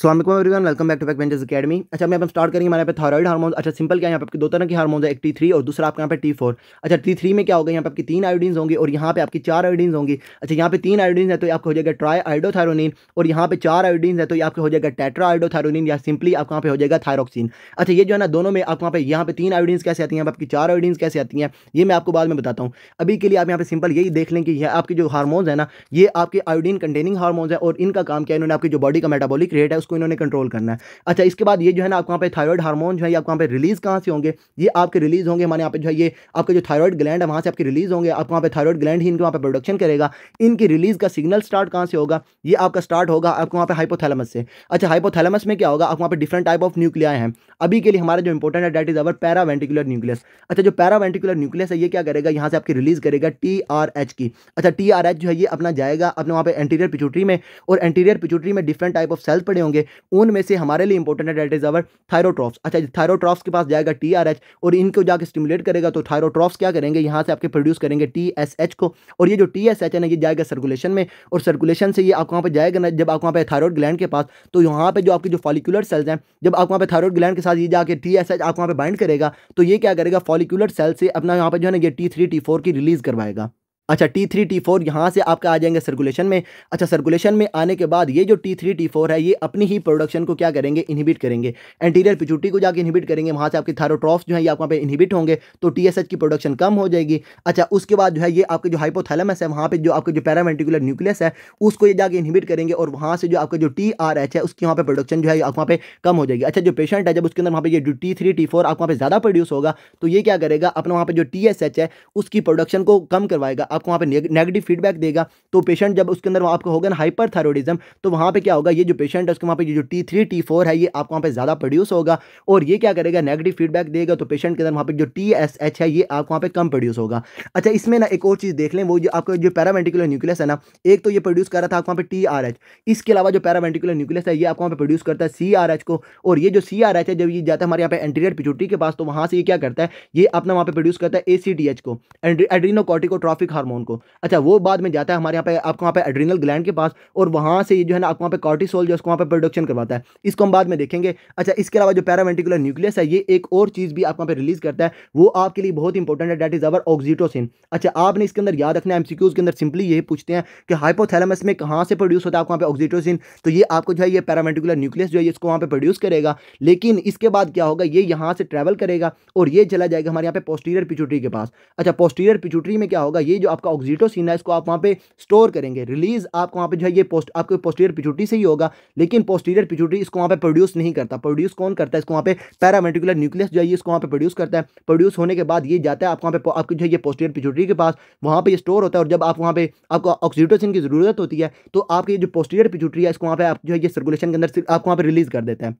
Swami everyone welcome back to back benchers academy अच्छा मैं आप स्टार्ट करेंगे हमारे पे थायराइड हार्मोन अच्छा सिंपल क्या है यहाँ पे दो तरह के हार्मोन है एक टी थ्री और दूसरा आपके यहाँ पे टी फोर अच्छा टी थ्री में क्या होगा यहाँ पे आपकी तीन आयोडीन होंगी और यहाँ पे आपकी चार आयोडीन होंगी अच्छा यहाँ पे तीन आयोडीन है तो आपको हो जाएगा ट्राई आइडोथायरोनिन और यहाँ पे चार आयोडीन है तो आपको हो जाएगा टेट्रा आइडोथायरोनिन या सिंपली आपके यहाँ पे हो जाएगा थायरोक्सिन अच्छा ये जो है ना दोनों में आपको यहाँ पे यहाँ पे तीन आयोडीन कैसे आती है आपकी चार आयोडीन कैसे आती है ये मैं आपको बाद में बताता हूँ अभी के लिए आप यहाँ पे सिंपल यही देख लें कि ये आपके जो हार्मोन्स है ना ये आपके आयोडीन कंटेनिंग हार्मोन्स है और इनका काम क्या है इन्होंने आपकी जो बॉडी का मेटाबॉलिक रेट है उसको इन्होंने कंट्रोल करना है अच्छा इसके बाद ये जो है ना आपको वहाँ पे थायराइड हार्मोन जो है आपको वहाँ पे रिलीज़ कहाँ से होंगे ये आपके रिलीज़ होंगे हमारे यहाँ पे जो है ये आपके जो थायराइड ग्लैंड है वहाँ से आपके रिलीज़ होंगे आपको वहाँ पे थायराइड ग्लैंड ही इनके वहाँ पर प्रोडक्शन करेगा इनकी रिलीज़ का सिग्नल स्टार्ट कहाँ से होगा ये आपका स्टार्ट होगा आपको वहाँ पर हाइपोथैलमस से अच्छा हाइपोथैलमस में क्या होगा आपको वहाँ पर डिफरेंट टाइप ऑफ न्यूक्लिया है अभी के लिए हमारा जो इंपॉर्टेंट है that is our paraventricular nucleus अच्छा जो पैरावेंटिकुलर न्यूक्लियस है ये क्या करेगा यहाँ से आपकी रिलीज़ करेगा टी आर एच की अच्छा टी आर एच जो है ये अपना जाएगा अपने वहाँ पर एंटीरियर पिचुटरी में और एंटीरियर पिचुटरी में डिफरेंट टाइप ऑफ सेल्स पड़े होंगे उनमें से हमारे लिए इंपॉर्टेंट है डेट इज अवर थायरोट्रॉफ्स अच्छा थायरोट्रॉफ्स के पास जाएगा टी आर एच और इनको जाकर स्टिमुलेट करेगा तो थायरोट्रॉफ्स क्या करेंगे यहाँ से आपके प्रोड्यूस करेंगे टी एस एच को और ये जो टी एस एच है ना ये जाएगा सर्कुलेशन में और सर्कुलेशन से ये आपको वहाँ पर जाएगा ना जब आप वहाँ पर थायरॉयड ग्लैंड के पास तो यहाँ पे जो आपके जो फॉलिकुलर सेल्स हैं जब आप वहाँ पे थायरॉयड ग्लैंड के साथ ये जाकर टी एस एच आप वहाँ पर बाइंड करेगा तो ये क्या करेगा फॉलिकुलर सेल से अपना यहाँ पर जो है ना ये टी थ्री टी फोर की रिलीज़ करवाएगा अच्छा टी थ्री टी फोर यहाँ से आपका आ जाएंगे सर्कुलेशन में अच्छा सर्कुलेशन में आने के बाद ये जो टी थ्री टी फोर है ये अपनी ही प्रोडक्शन को क्या करेंगे इनहिबिट करेंगे एंटीरियर पिचुटी को जाके इनहिबिट करेंगे वहाँ से आपके थायरोट्रॉफ्स जो है ये आप वहाँ पे इनहिबिट होंगे तो टी एस एच की प्रोडक्शन कम हो जाएगी अच्छा उसके बाद जो है ये आपके जो हाइपोथैलेमस है वहाँ पर जो आपके जो पैरावेंटिकुलर न्यूक्लियस है उसको ये जाकर इनहिबिट करेंगे और वहाँ से जो आपका जो टी आर एच है उसकी वहाँ पर प्रोडक्शन जो है आप वहाँ पर कम हो जाएगी अच्छा जो पेशेंट है जब उसके अंदर वहाँ पर जो टी थ्री टी फोर आप वहाँ पर ज़्यादा प्रोड्यूस होगा तो ये क्या करेगा अपना वहाँ पर जो टी एस एच है उसकी प्रोडक्शन को कम करवाएगा आपको वहाँ पर नेगेटिव फीडबैक देगा तो पेशेंट जब उसके अंदर आपका होगा ना हाइपर थायरोडिज्म तो वहाँ पर क्या होगा ये जो पेशेंट है उसके वहाँ पर जो टी थ्री टी फोर है ये आपको वहाँ पर ज़्यादा प्रोड्यूस होगा और ये क्या करेगा नेगेटिव फीडबैक देगा तो पेशेंट के अंदर वहाँ पर जो टी एस एच है ये आपको वहाँ पर कम प्रोड्यूस होगा अच्छा इसमें ना एक और चीज़ देख लें वो जो आपका जो पैरावेंटिकुलर न्यूक्लियस है ना एक तो ये प्रोड्यूस कर रहा था आपको वहाँ पर टी आर एच इसके अलावा जो पैरावेंटिकुलर न्यूक्लियस है ये आपको वहाँ पर प्रोड्यूस करता है सी आर एच को और ये जो सी आर एच है जब ये जाता है हमारे यहाँ पे एंटीरियर पिचुटी के पास तो वहाँ से ये क्या करता है ये अपना वहाँ पर प्रोड्यूस करता है ए सी डी एच को एड्रीनो कॉर्टिकोट्रॉफिक हार्मोन को अच्छा वो बाद में जाता है हमारे यहाँ पे आपको वहाँ पे एड्रीनल ग्लैंड के पास और वहाँ से ये जो है ना आपको वहाँ पे कॉर्टिसोल जो है उसको वहाँ पे प्रोडक्शन करवाता है इसको हम बाद में देखेंगे अच्छा इसके अलावा जो पैरावेंटिकुलर न्यूक्लियस है ये एक और चीज़ भी आपको वहाँ पर रिलीज करता है वो आपके लिए बहुत इंपॉर्टेंट है डैट इज़ अवर ऑक्जीटोसिन अच्छा आपने इसके अंदर याद रखना है एम के अंदर सिंपली ये पूछते हैं कि हाइपोथैलेमस में कहाँ से प्रोड्यूस होता है आपको वहाँ पर ऑक्जीटोसिन तो ये आपको जो है ये पैरामेंटिकुलर न्यूक्लियस जो है इसको वहाँ पर प्रोड्यूस करेगा लेकिन इसके बाद क्या होगा ये यहाँ से ट्रैवल करेगा और ये चला जाएगा हमारे यहाँ पे पोस्टीरियर पिचुटरी के पास अच्छा पोस्टीरियर पिचुटरी में क्या होगा ये जो आपका ऑक्जीटोसिन है इसको आप वहाँ पे स्टोर करेंगे रिलीज आपको वहाँ पे जो है ये पोस्ट आपके पोस्टीरियर पिचुटी से ही होगा लेकिन पोस्टीरियर पिचुटी इसको वहाँ पे प्रोड्यूस नहीं करता प्रोड्यूस कौन करता है इसको वहाँ पे पैरामेटिकुलर न्यूक्लियस जो है इसको वहाँ पे प्रोड्यूस करता है प्रोड्यूस होने के बाद ये जाता है आपको वहाँ पे आपकी जो है ये पोस्टीरियर पिचुटी के पास वहाँ यह स्टोर होता है और जब आप वहाँ पर आपको ऑक्सीटोसिन की ज़रूरत होती है तो आपकी जो पोस्टीरियर पिचुटी है इसको वहाँ पर आप जो है ये सर्कुलेशन के अंदर आपको वहाँ पर रिलीज़ कर देता है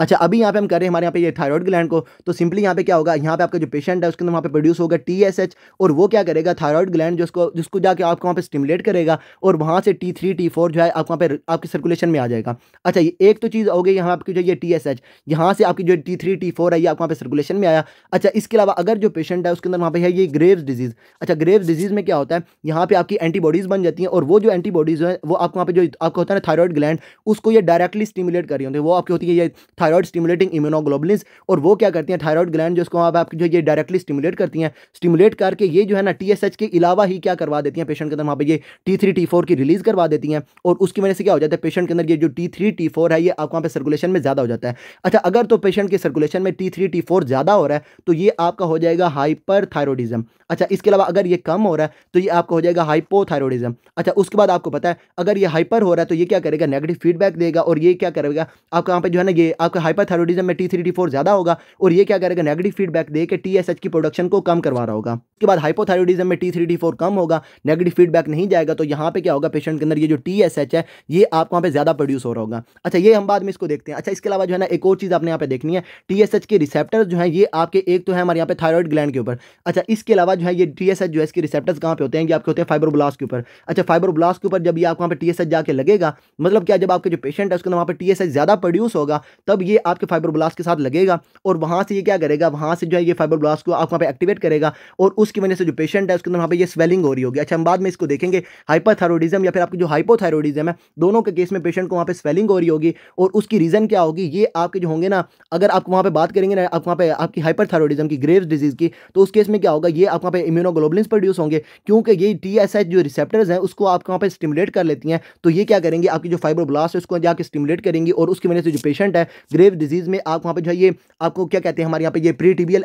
अच्छा अभी यहाँ पे हम कर रहे हैं हमारे यहाँ पे ये थायराइड ग्लैंड को तो सिंपली यहाँ पे क्या होगा यहाँ पे आपका जो पेशेंट है उसके अंदर वहाँ पे प्रोड्यूस होगा टी एस एच और वो क्या करेगा थायराइड ग्लैंड जिसको जिसको जाके आपको वहाँ पे स्टिमुलेट करेगा और वहाँ से टी थ्री टी फोर जो है आप वहाँ पे आपकी सर्कुलेशन में आ जाएगा अच्छा ये एक तो चीज़ हो गई यहाँ आपकी जो ये टी एस एच यहाँ से आपकी जो टी थ्री टी फोर है ये आपको वहाँ पे सर्कुलेशन में आया अच्छा इसके अलावा अगर जो पेशेंट है उसके अंदर वहाँ पे है ये ग्रेव्स डिजीज़ अच्छा ग्रेव्स डिजीज़ में क्या होता है यहाँ पे आपकी एंटीबॉडीज़ बन जाती हैं और वो जो एंटीबॉडीज़ है वो आपको वहाँ पे जो आपको होता है ना थायराइड ग्लैंड उसको ये डायरेक्टली स्टिमुलेट कर रही होती है वो आपकी होती है ये थायरॉइड स्टिमुलेटिंग इम्यूनोग्लोबलिन और वो क्या करती हैं थायरॉइड ग्लैंड जिसको आप आपकी जो ये डायरेक्टली स्टिमुलेट करती हैं स्टिमुलेट करके ये जो है ना टी के अलावा ही क्या करवा देती हैं पेशेंट के अंदर वहाँ पर ये टी थ्री की रिलीज़ करवा देती हैं और उसकी वजह से क्या हो जाता है पेशेंट के अंदर ये जो टी थ्री है ये आपको वहाँ पर सर्कुलेशन में ज़्यादा हो जाता है अच्छा अगर तो पेशेंट के सर्कुलेशन में टी थ्री ज़्यादा हो रहा है तो ये आपका हो जाएगा हाइपर थायरोडिज्म अच्छा इसके अलावा अगर ये कम हो रहा है तो ये आपका हो जाएगा हाइपोथायरोडिज्म अच्छा उसके बाद आपको पता है अगर ये हाइपर हो रहा है तो ये क्या करेगा नेगेटिव फीडबैक देगा और ये क्या करेगा आपका यहाँ पे जो है ना ये आपका आपका हाइपाथायरोडिज्म में टी थ्री टी फोर ज़्यादा होगा और ये क्या करेगा नेगेटिव फीडबैक देकर टी एस एच की प्रोडक्शन को कम करवा रहा होगा उसके बाद हाइपोथायरोडिज्म में टी थ्री टी फोर कम होगा नेगेटिव फीडबैक नहीं जाएगा तो यहाँ पे क्या होगा पेशेंट के अंदर ये जो टी एस एच है ये आपको वहाँ पे ज़्यादा प्रोड्यूस हो रहा होगा अच्छा ये हम बाद में इसको देखते हैं अच्छा इसके अलावा जो है ना एक और चीज़ आपने यहाँ पे देखनी है टी एस एच के रिसेप्टर जो है ये आपके एक तो है हमारे यहाँ पे थायरॉइड ग्लैंड के ऊपर अच्छा इसके अलावा जो है ये टी एस एच जो है इसके रिसेप्टर्स कहाँ पे होते हैं ये आपके होते हैं फाइबर ब्लास्ट के ऊपर अच्छा फाइबर ब्लास्ट के ऊपर जब ये आपको वहाँ पे टी एस एच जाके लगेगा मतलब क्या जब आपके जो पेशेंट है उसके अंदर वहाँ पे टी एस एच ज़्यादा प्रोड्यूस होगा तब ये आपके फाइबर ब्लास्ट के साथ लगेगा और वहाँ से ये क्या करेगा वहाँ से जो है ये फाइबर ब्लास्ट को आप वहाँ पर एक्टिवेट करेगा और उसकी वजह से जो पेशेंट है उसके अंदर वहाँ पर यह स्वेलिंग हो रही होगी अच्छा हम बाद में इसको देखेंगे हाइपरथायरोडिज्म या फिर आपकी जो हाइपोथायरोडिज्म है दोनों के केस में पेशेंट को वहाँ पर स्वेलिंग हो रही होगी और उसकी रीज़न क्या होगी ये आपके जो होंगे ना अगर आप वहाँ पर बात करेंगे ना आप वहाँ पर आपकी हाइपरथायरोडिज्म की ग्रेव्स डिजीज़ की तो उस केस में क्या होगा ये आप वहाँ पर इम्यूनोग्लोबलिन प्रोड्यूस होंगे क्योंकि ये टी एस एच जो रिसेप्टर्स हैं उसको आपके वहाँ पर स्टिमुलेट कर लेती हैं तो ये क्या करेंगे आपकी जो फाइबर ब्लास्ट है उसको जाकर स्टिमुलेट करेंगी और उसकी वजह से जो पेशेंट है ग्रेव डिजीज़ में आप वहाँ पे जो है ये आपको क्या कहते हैं हमारे यहाँ पे ये प्री टीबियल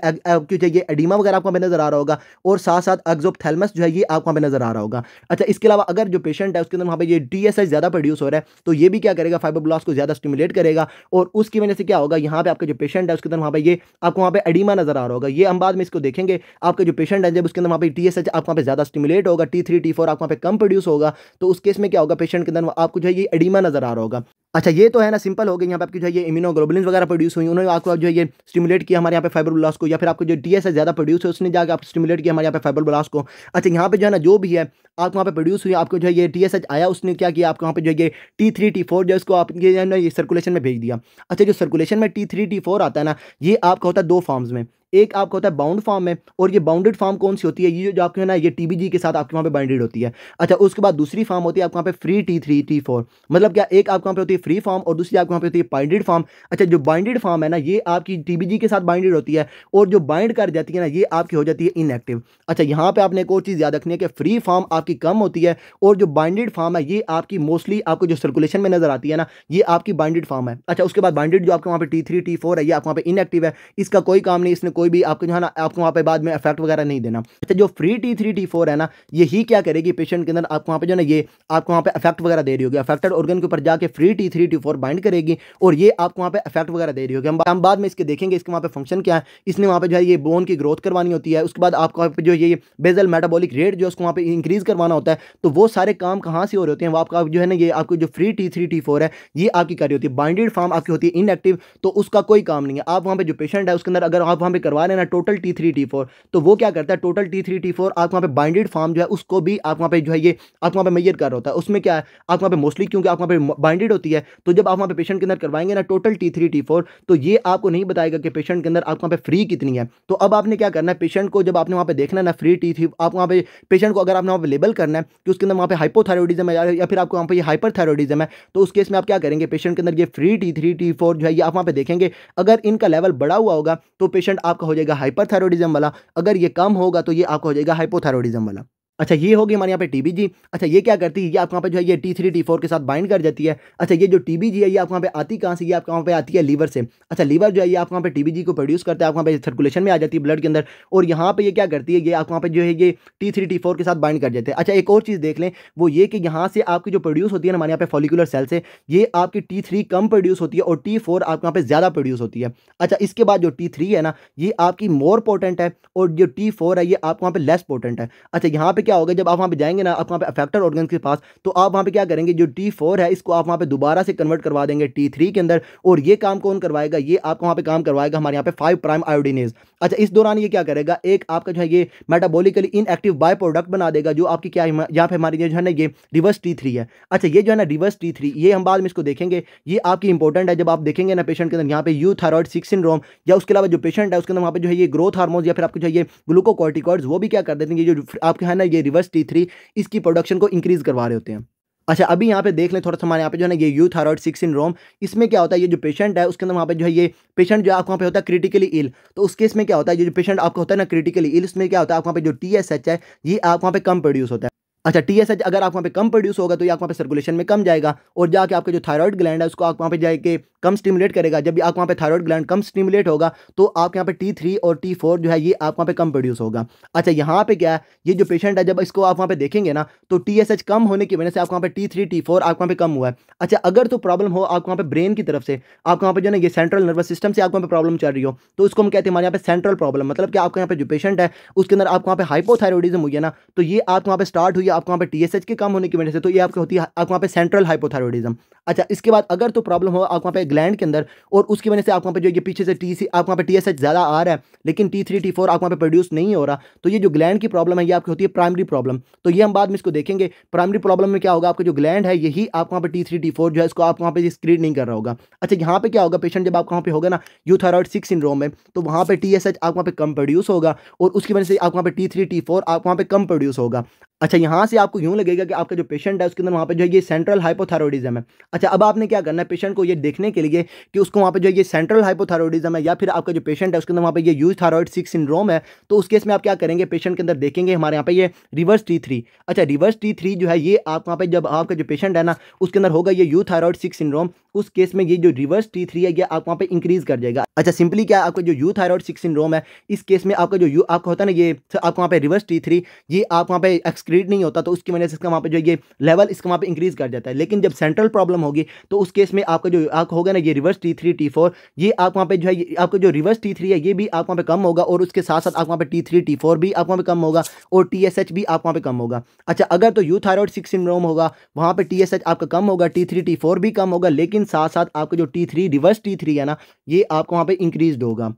ये एडिमा वगैरह आपको नज़र आ रहा होगा और साथ साथ एक्जोपथेलमस जो है ये आपको वहाँ पे नज़र आ रहा होगा अच्छा इसके अलावा अगर जो पेशेंट है उसके अंदर वहाँ पे ये एस ज़्यादा प्रोड्यूस हो रहा है तो ये भी क्या करेगा फाइबर ब्लास्ट को ज़्यादा स्टिमुलेट करेगा और उसकी वजह से क्या होगा यहाँ पे आपका जो पेशेंट है उसके अंदर वहाँ पर ये आपको वहाँ पर एडिमा नज़र आ रहा होगा ये हम बाद में इसको देखेंगे आपका जो पेशेंट है जब उसके अंदर वहाँ पर टी एस एच आपको वहाँ पर ज़्यादा स्टिमुलेट होगा टी थ्री टी फोर आपको वहाँ पर कम प्रोड्यूस होगा तो उस केस में क्या होगा पेशेंट के अंदर आपको जो है ये एडिमा नज़र आ रहा होगा अच्छा ये तो है ना सिंपल हो गई यहाँ पे आपकी जो है ये इम्यूनोग्लोबुलिन वगैरह प्रोड्यूस हुई उन्होंने आपको जो है ये स्टिमुलेट किया हमारे यहाँ पे फाइबर ब्लास्ट को या फिर आपको जो डी है ज़्यादा प्रोड्यूस है उसने जाकर आप स्टिमुलेट किया हमारे यहाँ पे फाइबर ब्लास्ट को अच्छा यहाँ पे जो है ना जो भी है आपको वहाँ पे प्रोड्यूस हुई आपको जो है ये टी आया उसने क्या किया आपको वहाँ पे जो है ये टी थ्री टी फोर जो है उसको आपने ना ये सर्कुलेशन में भेज दिया अच्छा जो सर्कुलेशन में टी थ्री टी फोर आता है ना ये आपका होता है दो फॉर्म्स में एक आपका होता है बाउंड फॉर्म में और ये बाउंडेड फॉर्म कौन सी होती है ये जो आपके है ना ये टीबीजी के साथ आपके वहाँ पे बाइंडेड होती है अच्छा उसके बाद दूसरी फॉर्म होती है आपके वहाँ पे free T three T four मतलब क्या एक आपके वहाँ पे होती है फ्री फॉर्म और दूसरी आपके वहाँ पे होती है बाइंडेड फॉर्म अच्छा जो बाइंडेड फॉर्म है ना ये आपकी टीबीजी के साथ बाइंडेड होती है और जो बाइंड कर जाती है ना ये आपकी हो जाती है इनएक्टिव अच्छा यहाँ पर आपने एक और चीज़ याद रखनी है कि फ्री फॉर्म आपकी कम होती है और जो बाइंडेड फॉर्म है ये आपकी मोस्टली आपको जो सर्कुलेशन में नजर आती है ना ये आपकी बाइंडेड फॉर्म है अच्छा उसके बाद बाइंडेड जो आपके वहाँ पे टी थ्री टी फोर है ये आपके वहाँ पे इनएक्टिव है इसका कोई काम नहीं इसने कोई कोई भी आपको जो है ना आपको वहाँ पे बाद में इफेक्ट वगैरह नहीं देना अच्छा जो free T three T four है ना यही क्या करेगी पेशेंट के अंदर आपको वहाँ पे जो है ना ये आपको वहाँ पे इफेक्ट वगैरह दे रही होगी अफेक्टेड ऑर्गन के ऊपर जाकर free T three T four bind करेगी और ये आपको वहाँ पे इफेक्ट वगैरह दे रही होगी हम बाद में इसके देखेंगे इसके वहाँ पे फंक्शन क्या है इसने वहाँ पे जो है ये बोन की ग्रोथ करवानी होती है उसके बाद आपको वहाँ पे जो ये बेजल मेटाबोलिक रेट जो है उसको वहाँ पे इंक्रीज़ करवाना होता है तो वो सारे काम कहाँ से हो रहे होते हैं वो आपका जो है ना ये आपको जो free T three T four है ये आपकी कार्य होती है बाइंडेड फॉर्म आपकी होती है इनएक्टिव तो उसका कोई काम नहीं है आप वहाँ पर जो पेशेंट है उसके अंदर अगर आप वहाँ पर करवा लेना total T three T four तो वो क्या करता है total T three T four आप वहाँ पे बाइंडेड फॉर्म जो है उसको भी आप वहाँ पे जो है ये आप वहाँ पे मैयर कर रहा होता है उसमें क्या है आप वहाँ पे मोस्टली क्योंकि आप वहाँ पे बाइंडेड होती है तो जब आप वहाँ पे पेशेंट के अंदर करवाएंगे ना total T three T four तो ये आपको नहीं बताएगा कि पेशेंट के अंदर आप वहाँ पे फ्री कितनी है तो अब आपने क्या करना है पेशेंट को जब आपने वहाँ पे देखना ना फ्री टी थ्री आप वहाँ पे पेशेंट को अगर आपने वहाँ पे लेबल करना है कि उसके अंदर वहाँ पे हाइपोथायरोडिज्म है या फिर आपको वहाँ पर हाइपर हाइपरथायरोडिज्म है तो उस केस में आप क्या करेंगे पेशेंट के अंदर ये free T three T four जो है ये आप वहाँ पे देखेंगे अगर इनका लेवल बड़ा हुआ होगा तो पेशेंट आपका हो जाएगा हाइपरथायरोडिज्म वाला अगर ये कम होगा तो ये आपका हो जाएगा हाइपोथायरोडिज्म वाला अच्छा ये होगी हमारे यहाँ पे टी अच्छा ये क्या करती है ये आप यहाँ पे जो है ये टी थ्री टी फोर के साथ बाइंड कर जाती है अच्छा ये जो टी है ये आप यहाँ पे आती कहाँ से ये आप यहाँ पे आती है लीवर से अच्छा लीवर जो है ये आपको यहाँ पे टी को प्रोड्यूस करता है आपको यहाँ पे सर्कुलेशन में आ जाती है ब्लड के अंदर और यहाँ पर यह क्या करती है ये आप वहाँ पे जो है ये टी थ्री टी फोर के साथ बाइंड कर जाते हैं अच्छा एक और चीज़ देख लें वो ये कि यहाँ से आपकी जो प्रोड्यूस होती है हमारे यहाँ पे फॉलिकुलर सेल से ये आपकी टी थ्री कम प्रोड्यूस होती है और टी फोर आपके यहाँ पे ज़्यादा प्रोड्यूस होती है अच्छा इसके बाद जो टी थ्री है ना ये आपकी मोर पोर्टेंट है और जो टी फोर है ये आपके वहाँ पर लेस पोर्टेंट है अच्छा यहाँ पर क्या होगा जब आप वहाँ पे जाएंगे ना आप वहाँ पे अफेक्टर ऑर्गन के पास तो आप वहाँ पे क्या करेंगे जो टी फोर है इसको आप वहाँ पे दोबारा से कन्वर्ट करवा देंगे टी थ्री के अंदर और ये काम कौन करवाएगा ये आपको वहाँ पे काम करवाएगा हमारे यहाँ पे फाइव प्राइम आयोडीनेज अच्छा इस दौरान ये क्या करेगा एक आपका जो है ये मेटाबोलिकली इनएक्टिव बाय प्रोडक्ट बना देगा जो आपकी क्या यहाँ पे हमारी जो है ना ये रिवर्स टी थ्री है अच्छा ये जो है ना रिवर्स टी थ्री ये हम बाद में इसको देखेंगे ये आपकी इंपॉर्टेंट है जब आप देखेंगे ना पेशेंट के अंदर यहाँ पे यू थायरॉइड सिक्स सिंड्रोम या उसके अलावा जो पेशेंट है उसके अंदर वहाँ पे जो है ये ग्रोथ हार्मोन या फिर आपको जो है ये ग्लूकोकॉर्टिकॉइड्स वो भी क्या कर देते हैं जो आपके है ना ये रिवर्स टी थ्री इसकी प्रोडक्शन को इंक्रीज़ करवा रहे होते हैं अच्छा अभी यहाँ पे देख लें थोड़ा सा हमारे यहाँ पे जो है ना ये euthyroid sick syndrome इसमें क्या होता है ये जो पेशेंट है उसके अंदर वहाँ पे जो है ये पेशेंट जो आपको वहाँ पे होता है क्रिटिकली इल तो उस केस में क्या होता है ये जो पेशेंट आपको होता है ना क्रिटिकली इल उसमें क्या होता है आपको वहाँ पे जो टी एस एच है ये आप वहाँ पे कम प्रोड्यूस होता है अच्छा टी एस एच अगर आप वहाँ पे कम प्रोड्यूस होगा तो ये आप वहाँ पे सर्कुलेशन में कम जाएगा और जाके आपके जो थायराइड ग्लैंड है उसको आप वहाँ पे जाके कम स्टिमुलेट करेगा जब भी आप वहाँ पे थायराइड ग्लैंड कम स्टिमुलेट होगा तो आपके यहाँ पे टी थ्री और टी फोर जो है ये आप वहाँ पे कम प्रोड्यूस होगा अच्छा यहाँ पे क्या है ये जो पेशेंट है जब इसको आप वहाँ पे देखेंगे ना तो टी एस एच कम होने की वजह से आप वहाँ पे टी थ्री टी फोर आप वहाँ पे कम हुआ है अच्छा अगर तो प्रॉब्लम हो आप वहाँ पे ब्रेन की तरफ से आप वहाँ पे जो ना ये सेंट्रल नर्वस सिस्टम से आप वहाँ पे प्रॉब्लम चल रही हो तो उसको हम कहते हैं हमारे यहाँ पे सेंट्रल प्रॉब्लम मतलब कि आपके यहाँ पे जो पेशेंट है उसके अंदर आपको वहाँ पे हाइपोथायरोडिज्म हुई है ना तो ये आप वहाँ पे स्टार्ट हुई आपको वहाँ पे टीएसएच के कम होने की वजह से तो ये आपकी होती है आपको वहाँ पर सेंट्रल हाइपोथायरोडिज्म अच्छा इसके बाद अगर तो प्रॉब्लम हो आप वहाँ पे ग्लैंड के अंदर और उसकी वजह से आप वहाँ पे जो ये पीछे से टी सी आप वहाँ पे टी एस एच ज़्यादा आ रहा है लेकिन टी थ्री टी फोर आप वहाँ पे प्रोड्यूस नहीं हो रहा तो ये जो ग्लैंड की प्रॉब्लम है ये आपकी होती है प्राइमरी प्रॉब्लम तो ये हम बाद में इसको देखेंगे प्राइमरी प्रॉब्लम में क्या होगा आपका जो ग्लैंड है यही आप वहाँ पर टी थ्री टी फोर जो है इसको आप वहाँ पर स्क्रीन नहीं कर रहा होगा अच्छा यहाँ पर क्या होगा पेशेंट जब आप वहाँ पर होगा ना यूथायरॉयड सिक्स सिंड्रोम में तो वहाँ पर टी एस एच आप वहाँ पर कम प्रोड्यूस होगा और उसकी वजह से आप वहाँ पर टी थ्री टी फोर आप वहाँ पर कम प्रोड्यूस होगा अच्छा यहाँ से आपको यूँ लगेगा कि आपका जो पेशेंट है उसके अंदर वहाँ पर जो है ये सेंट्रल हाइपोथायरॉइडिज्म है अच्छा अब आपने क्या करना है पेशेंट को ये देखने के लिए कि उसको वहाँ पे जो ये सेंट्रल हाइपोथायरॉइडिज्म है या फिर आपका जो पेशेंट है उसके अंदर वहाँ पे ये यूज थायरॉइड सिक्स सिंड्रोम है तो उस केस में आप क्या करेंगे पेशेंट के अंदर देखेंगे हमारे यहाँ पे ये रिवर्स टी थ्री अच्छा रिवर्स टी थ्री जो है ये आप वहाँ पर जब आपका जो पेशेंट है ना उसके अंदर होगा ये यू थायरॉइड सिक्स सिंड्रोम उस केस में ये जो रिवर्स टी थ्री है ये आप वहाँ पर इंक्रीज कर जाएगा अच्छा सिंपली क्या आपका जो यू थायरॉइड सिक्स सिंड्रोम है इस केस में आपका जो यू आपका होता है ना ये तो आपको वहाँ पर रिवर्स टी थ्री ये आप वहाँ पे एक्सक्रीड नहीं होता तो उसकी वजह से इसका वहाँ पर जो ये लेवल इसका वहाँ पर इंक्रीज कर जाता है लेकिन जब सेंट्रल प्रॉब्लम होगी तो उस केस में आपका जो आपका होगा ना ये reverse T three T four ये आप वहाँ पे जो है आपका जो रिवर्स टी थ्री है ये भी आप वहाँ पे कम होगा और उसके साथ साथ आप वहाँ पे टी थ्री टी फोर भी आप वहाँ पे कम होगा और टी एस एच भी आप वहाँ पे कम होगा अच्छा अगर तो यू थायरॉयड सिक्स सिंड्रोम होगा वहाँ पर टी एस एच आपका कम होगा टी थ्री टी फोर भी कम होगा लेकिन साथ साथ आपका जो T three reverse T three है ना ये आपको वहाँ पर इंक्रीज होगा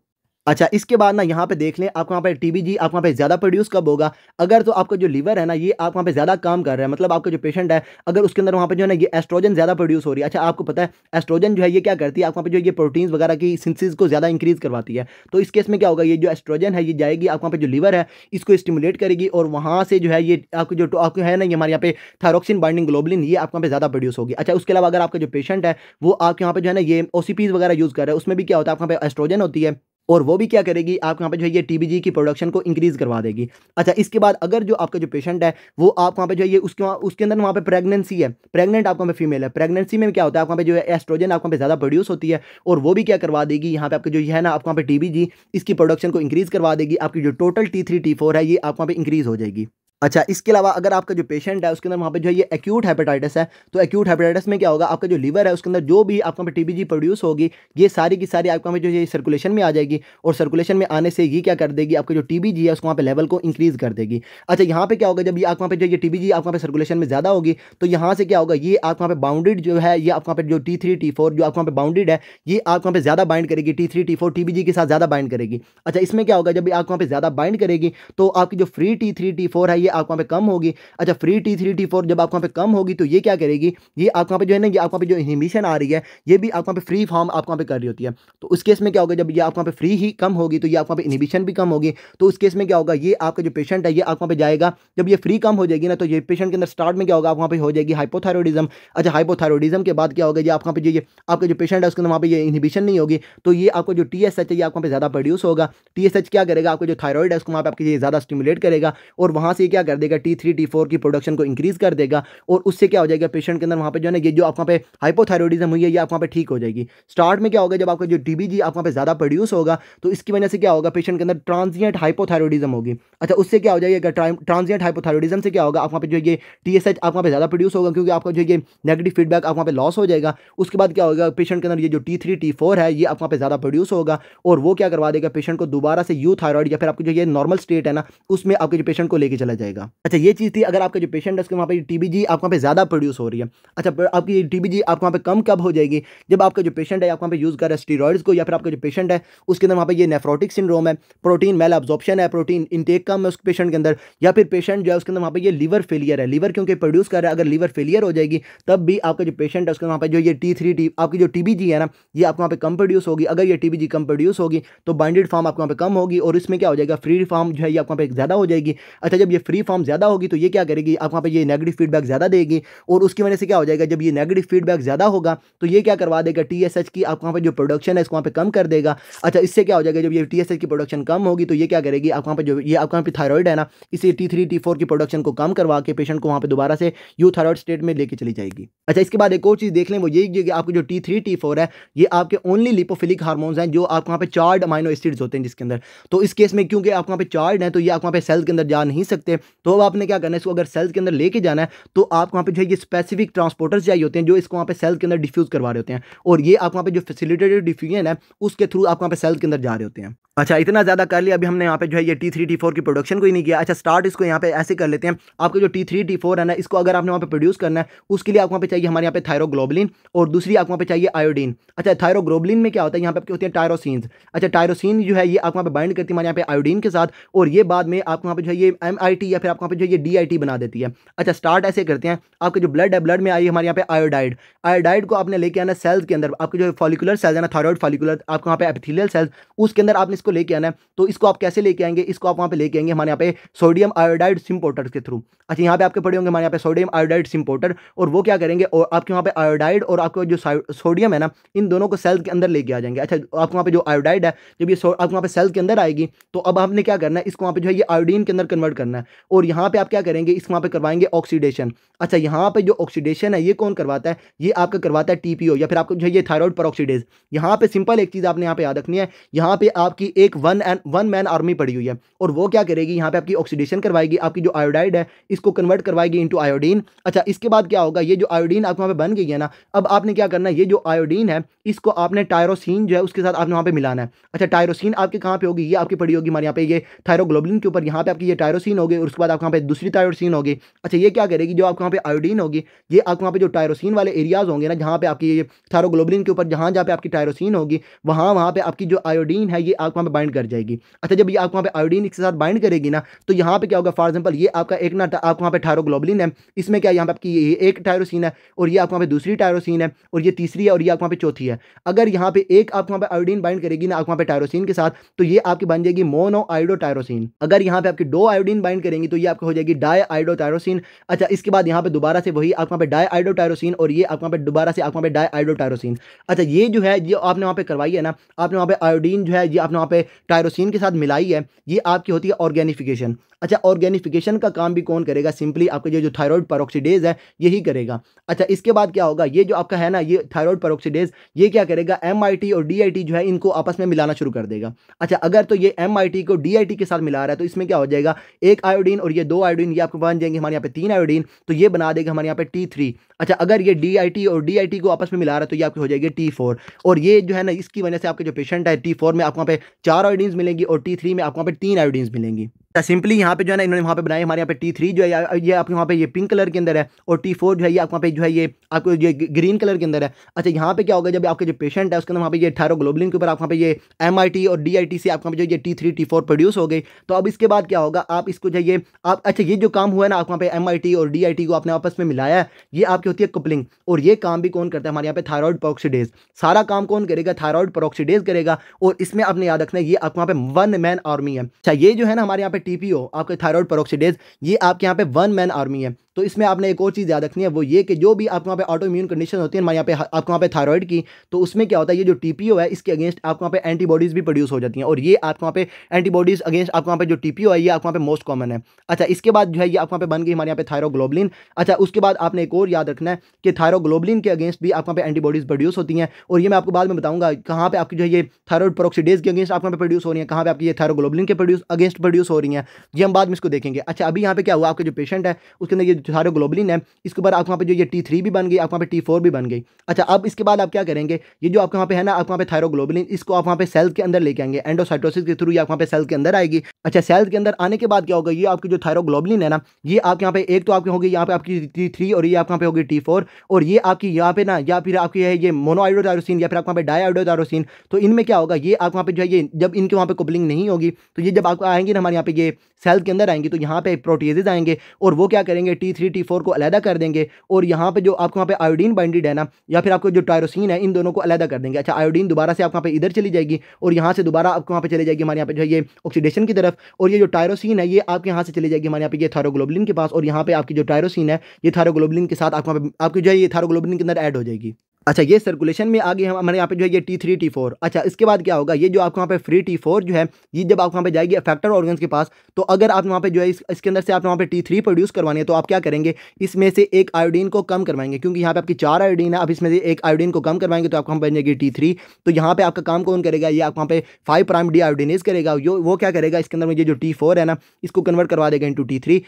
अच्छा इसके बाद ना यहाँ पे देख लें आपको वहाँ पे बी आपको वहाँ पे ज़्यादा प्रोड्यूस कब होगा अगर तो आपका जो लीवर है ना ये आप वहाँ पे ज़्यादा काम कर रहा है मतलब आपका जो पेशेंट है अगर उसके अंदर वहाँ पे जो है ना ये एस्ट्रोजन ज़्यादा प्रोड्यूस हो रही है अच्छा आपको पता है एस्ट्रोजन जो है ये क्या करती है आप वहाँ पे जो ये प्रोटीन्स वगैरह की सिंसिस को ज़्यादा इंक्रीज़ करवाती है तो इस केस में क्या होगा ये जो एस्ट्रोजन है ये जाएगी आप वहाँ पर जो लीवर है इसको स्टिमुलेट करेगी और वहाँ से जो है ये आपको जो आपको है ना ये हमारे यहाँ पे थायरोक्सिन बाइंडिंग ग्लोबलिन ये आपके यहाँ पर ज़्यादा प्रोड्यूस होगी अच्छा उसके अलावा अगर आपका जो पेशेंट है वो आपके यहाँ पे जो है ना ये ओ वगैरह यूज़ कर रहा है उसमें भी क्या होता है आपके यहाँ पर एस्ट्रोजन होती है और वो भी क्या करेगी आप यहाँ पे जो है ये टीबीजी की प्रोडक्शन को इंक्रीज़ करवा देगी अच्छा इसके बाद अगर जो आपका जो पेशेंट है वो आप वहाँ पे जो है ये उसके वहाँ उसके अंदर वहाँ पे प्रेगनेंसी है प्रेग्नेंट आपको वहाँ पे फीमेल है प्रेगनेंसी में क्या होता है आप वहाँ पे जो है एस्ट्रोजन आपको वहाँ पे ज़्यादा प्रोड्यूस होती है और वो भी क्या करवा देगी यहाँ पे आपको जो है ना आपको वहाँ पे टी इसकी प्रोडक्शन को इंक्रीज़ करवा देगी आपकी जो टोटल टी थ्री है ये आपको वहाँ पर इंक्रीज़ हो जाएगी अच्छा इसके अलावा अगर आपका जो पेशेंट है उसके अंदर वहाँ पे जो है ये एक्यूट हेपेटाइटिस है तो एक्यूट हेपेटाइटिस में क्या होगा आपका जो लीवर है उसके अंदर जो भी आपका जी प्रोड्यूस होगी ये सारी की सारी आपका जो है सर्कुलेशन में आ जाएगी और सर्कुलेशन में आने से ये क्या कर देगी आपका जो जी है उसको वहाँ पर लेवल को इंक्रीज़ कर देगी अच्छा यहाँ पे क्या होगा जब ये आप वहाँ पर जो ये टीबीजी आप वहाँ पर सर्कुलेशन में ज़्यादा होगी तो यहाँ से क्या होगा ये आप वहाँ पर बाउंडेड जो है ये आप वहाँ पर जो टी थ्री टी फोर जो आप वहाँ पे बाउंडेड है ये आप वहाँ पर ज़्यादा बाइंड करेगी टी थ्री टी फोर जी के साथ ज़्यादा बाइंड करेगी अच्छा इसमें क्या होगा जब आप वहाँ पर ज़्यादा बाइंड करेगी तो आपकी जो free T three T four है ये आपको वहाँ पे कम होगी अच्छा free T three T four जब आपको वहाँ पे कम होगी तो ये क्या करेगी ये आपको वहाँ पे जो है ना ये आपको वहाँ पे जो इनिबिशन आ रही है ये भी आपको वहाँ पे फ्री फॉर्म आपको वहाँ पे कर रही होती है तो उस केस में क्या होगा जब ये आपको वहाँ पे फ्री ही कम होगी तो ये आपको वहाँ पे इनिबिशन भी कम होगी तो उस केस में क्या होगा ये आपका जो पेशेंट है ये आपको वहाँ पे जाएगा जब ये फ्री कम हो जाएगी ना तो ये पेशेंट के अंदर स्टार्ट में क्या होगा आप वहाँ पे हो जाएगी हाइपोथायरोडिज्म अच्छा हाइपोथायरोडिज्म के बाद क्या होगा ये आपका पे जो ये आपका जो पेशेंट है उसके अंदर वहाँ पर ये इनिबिशन नहीं होगी तो ये आपको जो टी एस एच है ये आपको वहाँ पे ज़्यादा प्रोड्यूस होगा टी एस एच क्या करेगा आपको जो थायरॉइड है उसको वहाँ पर आपके ज़्यादा स्टिमुलेट करेगा और वहाँ से क्या कर देगा टी थ्री टी फोर की प्रोडक्शन को इंक्रीज़ कर देगा और उससे क्या हो जाएगा पेशेंट के अंदर वहाँ पर जो है ना ये जो आपका पे हाइपोथायरोडिज्म हुई है ये आपका पे ठीक हो जाएगी स्टार्ट में क्या होगा जब आपका जो टी बी जी आपका पे ज़्यादा प्रोड्यूस होगा तो इसकी वजह से क्या होगा पेशेंट के अंदर ट्रांजिएंट हाइपोथायरोडिज्म होगी अच्छा उससे क्या हो जाएगा ट्रांजिएंट हाइपोथायरोडिज्म से क्या होगा आपका पे जो ये टी एस एच पे ज़्यादा प्रोड्यूस होगा क्योंकि आपका जो ये नेगेटिव फीडबैक आपका पे लॉस हो जाएगा उसके बाद क्या होगा पेशेंट के अंदर ये जो टी थ्री टी फोर है ये आपका पे ज़्यादा प्रोड्यूस होगा और वो क्या करवा देगा पेशेंट को दोबारा से यू थायरॉयड या फिर आपकी जो ये नॉर्मल स्टेट है ना उसमें आपके जो पेशेंट को लेकर चला जाएगा जाएगा अच्छा ये चीज़ थी अगर आपका जो पेशेंट है उसके वहाँ पर टीबीजी आपको वहाँ पे ज़्यादा प्रोड्यूस हो रही है अच्छा आपकी टीबीजी आपके वहाँ पे कम कब हो जाएगी जब आपका जो पेशेंट है आपको वहाँ पे यूज़ कर रहा है स्टीरॉइड्स को या फिर आपका जो पेशेंट है उसके अंदर वहाँ पे ये नेफ्रोटिक सिंड्रोम है प्रोटीन मेल एब्जॉर्प्शन है प्रोटीन इनटेक कम है उस पेशेंट के अंदर या फिर पेशेंट जो है उसके अंदर वहाँ पर ये लीवर फेलियर है लीवर क्योंकि प्रोड्यूस कर रहा है अगर लीवर फेलियर हो जाएगी तब भी आपका जो पेशेंट है उसके वहाँ पर जो ये टी थ्री आपकी जो टी है ना ये आपके वहाँ पर कम प्रोड्यूस होगी अगर ये टी कम प्रोड्यूस होगी तो बाइंडेड फॉर्म आपके वहाँ पर कम होगी और इसमें क्या हो जाएगा फ्री फॉर्म जो है ये आपके वहाँ पर ज़्यादा हो जाएगी अच्छा जब ये फ्री फॉर्म ज़्यादा होगी तो ये क्या करेगी आप वहाँ पर ये नेगेटिव फीडबैक ज़्यादा देगी और उसकी वजह से क्या हो जाएगा जब ये नेगेटिव फीडबैक ज़्यादा होगा तो ये क्या करवा देगा टी की आप वहाँ पर जो प्रोडक्शन है इसको वहाँ पर कम कर देगा अच्छा इससे क्या हो जाएगा जब ये टी की प्रोडक्शन कम होगी तो ये क्या करेगी आप वहाँ पर जो ये आप वहाँ पर थायरॉयड है ना इसे टी थ्री टी फोर की प्रोडक्शन को कम करवा के पेशेंट को वहाँ पर दोबारा से यू थायरॉयड स्टेट में लेके चली जाएगी अच्छा इसके बाद एक और चीज़ देख लें वो यही कि आपको जो टी थ्री टी फोर है ये आपके ओनली लिपोफिलिक हार्मोन्स हैं जो आप वहाँ पर चार्ड अमाइनो एसिड्स होते हैं जिसके अंदर तो इस केस में क्योंकि आप वहाँ पर चार्ड है तो ये आप वहाँ पर सेल के अंदर जा नहीं सकते तो अब आपने क्या करना है इसको अगर सेल्स के अंदर लेके जाना है तो आप वहाँ पे जो है ये स्पेसिफिक ट्रांसपोर्टर्स चाहिए होते हैं जो इसको वहाँ पे सेल्स के अंदर डिफ्यूज़ करवा रहे होते हैं और ये आप वहाँ पे जो फैसिलिटेटेड डिफ्यूजन है उसके थ्रू आप वहाँ पे सेल्स के अंदर जा रहे होते हैं अच्छा इतना ज़्यादा कर लिया अभी हमने यहाँ पे जो है ये टी थ्री टी फोर की प्रोडक्शन को ही नहीं किया अच्छा स्टार्ट इसको यहाँ पे ऐसे कर लेते हैं आपका जो टी थ्री टी फोर है ना इसको अगर आपने वहाँ पे प्रोड्यूस करना है उसके लिए आपको वहाँ पे चाहिए हमारे यहाँ पे थायरोग्लोबलिन और दूसरी आपको वहाँ पे चाहिए आयोडीन अच्छा थायरोग्लोबलिन में क्या होता है यहाँ पर आपके होते हैं टायरोसिन अच्छा टायरोसिन जो है ये आपको वहाँ पर बाइंड करती है हमारे यहाँ पे आयोडीन के साथ और ये बाद में आपको वहाँ पे जो है ये एम आई टी या फिर आपको यहाँ पे जो ये डी बना देती है अच्छा स्टार्ट ऐसे करते हैं आपके जो ब्लड है ब्लड में आई हमारे यहाँ पे आयोडाइड आयोडाइड को आपने लेके आना सेल्स के अंदर आपके जो फॉलिकुलर सेल्स है ना थायरॉइड फॉलिकुलर आपको यहाँ पे एपिथेलियल सेल्स उसके अंदर आपने इसको लेके आना है तो इसको आप कैसे लेके आएंगे इसको आप वहाँ पे लेके आएंगे हमारे यहाँ पे सोडियम आयोडाइड सिम्पोर्टर के थ्रू अच्छा यहाँ पे आपके पड़े होंगे हमारे यहाँ पे सोडियम आयोडाइड सिम्पोर्टर और वो क्या करेंगे और आपके वहाँ पे आयोडाइड और आपका जो सोडियम है ना इन दोनों को सेल्स के अंदर लेके आ जाएंगे अच्छा आपके वहाँ पे जो आयोडाइड है जब ये आपके वहाँ पे सेल्स के अंदर आएगी तो अब आपने क्या करना है इसको वहाँ पे जो है ये आयोडीन के अंदर कन्वर्ट करना है और यहाँ पे आप क्या करेंगे इस वहाँ पे करवाएंगे ऑक्सीडेशन अच्छा यहाँ पे जो ऑक्सीडेशन है ये कौन करवाता है ये आपका करवाता है टीपीओ या फिर आपको जो है ये थायरॉयड ऑक्सीडेज यहाँ पर सिंपल एक चीज़ आपने यहाँ पे याद रखनी है यहाँ पे आपकी एक one and one man army पड़ी हुई है और वो क्या करेगी यहाँ पे आपकी ऑक्सीडेशन करवाएगी आपकी जो आयोडाइड है इसको कन्वर्ट करवाएगी इंटू आयोडीन अच्छा इसके बाद क्या होगा ये जो आयोडीन आपके वहाँ पर बन गई है ना अब आपने क्या करना है ये जो आयोडीन है इसको आपने टायरोसिन जो है उसके साथ आपने वहाँ पर मिलाना है अच्छा टायरोसिन आपके कहाँ पे होगी ये आपकी पड़ी होगी हमारे यहाँ पे ये थायरोग्लोबिन के ऊपर यहाँ पे आपकी ये टायरोसिन होगी और उसके बाद आपके यहाँ पे दूसरी टायरोसिन होगी अच्छा ये क्या करेगी जो आपके यहाँ पे आयोडीन होगी ये आपके यहाँ पे जो टायरोसिन वाले एरियाज होंगे ना जहाँ पे आपकी ये थारोग्लोबलिन के ऊपर जहाँ जहाँ पे आपकी टायरोसिन होगी वहाँ वहाँ पे आपकी जो आयोडीन है ये आपके वहाँ पे बाइंड कर जाएगी अच्छा जब ये आपके वहाँ पे आयोडीन के साथ बाइंड करेगी ना तो यहाँ पे क्या होगा फॉर एग्जाम्पल ये आपका एक ना आपके वहाँ पे टायरोग्लोबलिन है इसमें क्या यहाँ पे आपकी ये एक टायरोसिन है और ये आपके वहाँ पे दूसरी टायरोसिन है और ये तीसरी है और ये आपके वहाँ पे चौथी है अगर यहाँ पे एक आपके वहाँ पे आयोडीन बाइंड करेगी ना आपके वहाँ पे टायरोसिन के साथ तो ये आपकी बन जाएगी मोनो आयोडो टायरोसिन अगर यहाँ पे आपकी दो आयोडीन बाइंड करेगी करेंगी तो ये आपका हो जाएगी डाय आइडोटायरोसिन अच्छा इसके बाद यहाँ पे दोबारा से वही आपके यहाँ पे डाय आइडोटायरोसिन और ये आपके यहाँ पे दोबारा से आपके यहाँ पे डाय आइडोटायरोसिन अच्छा ये जो है ये आपने वहाँ पे करवाई है ना आपने वहाँ पे आयोडीन जो है ये आपने वहाँ पे टायरोसिन के साथ मिलाई है ये आपकी होती है ऑर्गेनिफिकेशन अच्छा ऑर्गेनिफिकेशन का काम भी कौन करेगा सिंपली आपका जो जो थायरॉयड परोक्सीडेज है यही करेगा अच्छा इसके बाद क्या होगा ये जो आपका है ना ये थायरॉयड परोक्सीडेज ये क्या करेगा एम और डी जो है इनको आपस में मिलाना शुरू कर देगा अच्छा अगर तो ये एम को डी के साथ मिला रहा है तो इसमें क्या हो जाएगा एक आयो आयोडीन और ये दो आयोडीन ये आपको बन जाएंगे हमारे यहाँ पे तीन आयोडीन तो ये बना देगा हमारे यहाँ पे टी थ्री अच्छा अगर ये डी आई टी और डी आई टी को आपस में मिला रहा है तो ये आपकी हो जाएगी टी फोर और ये जो है ना इसकी वजह से आपके जो पेशेंट है टी फोर में आपको वहाँ पे चार आयोडीन्स मिलेंगी और टी थ्री में आपको वहाँ पे तीन आयोडीन्स मिलेंगी सिंपली अच्छा, यहाँ पे जो है ना इन्होंने वहाँ पे बनाए हमारे यहाँ पे टी थ्री जो है ये आपके वहाँ पे ये पिंक कलर के अंदर है और टी फोर जो है ये आपके वहाँ पे जो है ये आपको ये ग्रीन कलर के अंदर है अच्छा यहाँ पे क्या होगा जब आपके जो पेशेंट है उसके अंदर वहाँ पे ये अठारो ग्लोबलिन के ऊपर आप वहाँ पे ये एम आई टी और डी आई टी से आपके वहाँ पे जो ये T three T four produce हो गई तो अब इसके बाद क्या होगा आप इसको जो ये आप अच्छा ये जो काम हुआ है ना आप वहाँ पे एम आई टी और डी आई टी को आपने आपस में मिलाया है ये आपकी होती है कपलिंग और ये काम भी कौन करता है हमारे यहाँ पे थायरॉयड परोक्सीडेज सारा काम कौन करेगा थायरॉयड परोक्सीडेज करेगा और इसमें आपने याद रखना ये आपके वहाँ पे वन मैन आर्मी है अच्छा ये जो है ना हमारे यहाँ पे टीपीओ आपके थायरॉयड परोक्सीडेज ये आपके यहाँ पे वन मैन आर्मी है तो इसमें आपने एक और चीज़ याद रखनी है वो ये कि जो भी आपके वहाँ पे ऑटो इम्यून कंडीशन होती है हमारे यहाँ पे आपके वहाँ पे थायरॉइड की तो उसमें क्या होता है ये जो टी है इसके अगेंस्ट आपके वहाँ पे एंटीबॉडीज़ भी प्रोड्यूस हो जाती हैं और ये आपके वहाँ पे एंटीबॉडीज़ अगेंस्ट आपके वहाँ पे जो टी है ये आपके वहाँ पे मोस्ट कॉमन है अच्छा इसके बाद जो है ये आपके वहाँ पे बन गई हमारे यहाँ पे थायरोग्लोबलिन अच्छा उसके बाद आपने एक और याद रखना है कि थायरोग्लोबलिन के अगेंस्ट भी आपके वहाँ पे एंटीबॉडीज़ प्रोड्यूस होती हैं और ये मैं आपको बाद में बताऊँगा कहाँ पर आपकी जो है ये थायरॉइड प्रोक्सीडेज के अगेंस्ट आपके वहाँ पे प्रोड्यूस हो रही है कहाँ पर आपकी ये थायरोग्लोबलिन के प्रोड्यूस अगेंस्ट प्रोड्यूस हो रही है ये हम बाद में इसको देखेंगे अच्छा अभी यहाँ पे क्या हुआ आपका जो पेशेंट है उसके अंदर ये सारे ग्लोबलिन है इसके बाद आपके वहाँ पे जो ये टी थ्री भी बन गई आपके वहाँ पे टी फोर भी बन गई अच्छा अब इसके बाद आप क्या करेंगे ये जो आपके वहाँ पे है ना आपके वहाँ पे थायरोग्लोबलिन इसको आप वहाँ पे सेल के अंदर लेके आएंगे एंडोसाइटोसिस के थ्रू ये आपके वहाँ पे सेल के अंदर आएगी अच्छा सेल के अंदर आने के बाद क्या होगा ये आपकी जो थायरोग्लोबलिन है ना ये आपके यहाँ पे एक तो आपकी होगी यहाँ पे आपकी टी थ्री और ये आपके यहाँ पे होगी टी फोर और ये आपकी यहाँ पे ना या फिर आपकी है ये मोनोआइडोटायरोसिन या फिर आपके वहाँ पे डाईआइडोटायरोसिन तो इनमें क्या होगा ये आप वहाँ पे जो है ये जब इनके वहाँ पे कुपलिंग नहीं होगी तो ये जब आप आएंगे ना हमारे यहाँ पे ये सेल के अंदर आएंगे तो यहाँ पे प्रोटीजेज आएंगे और वो क्या करेंगे टी थ्री टी को अलहदा कर देंगे और यहाँ पे जो आपको वहाँ पे आयोडीन बाइंडेड है ना या फिर आपको जो टायरोसिन है इन दोनों को अलहदा कर देंगे अच्छा आयोडीन दोबारा से आपको वहाँ पे इधर चली जाएगी और यहाँ से दोबारा आपको वहाँ पे चली जाएगी हमारे यहाँ पे जो है ये ऑक्सीडेशन की तरफ और ये जो टायरोसिन है ये आपके यहाँ से चली जाएगी हमारे यहाँ पे ये थारोग्लोबलिन के पास और यहाँ पे आपकी जो टायरोसिन है ये थारोग्लोबलिन के साथ आपको आपकी जो है ये थारोग्लोबलिन के अंदर एड हो जाएगी अच्छा ये सर्कुलेशन में आगे हम हमारे यहाँ पे जो है ये टी थ्री टी फोर अच्छा इसके बाद क्या होगा ये जो आपको वहाँ पे फ्री टी फोर जो है ये जब आप वहाँ पे जाएगी अफेक्टर ऑर्गन्स के पास तो अगर आप वहाँ पे जो है इस, इसके अंदर से आप वहाँ पे टी थ्री प्रोड्यूस करवानी है तो आप क्या करेंगे इसमें से एक आयोडीन को कम करवाएंगे क्योंकि यहाँ पे आपकी चार आयोडीन है आप इसमें से एक आयोडीन को कम करवाएंगे तो आपको हम बन जाएगी टी थ्री तो यहाँ पे आपका काम कौन करेगा ये आप वहाँ पे फाइव प्राइम डी आयोडीनेज करेगा वो क्या करेगा इसके अंदर में ये जो टी फोर है ना इसको कन्वर्ट करवा देगा इंटू टी थ्री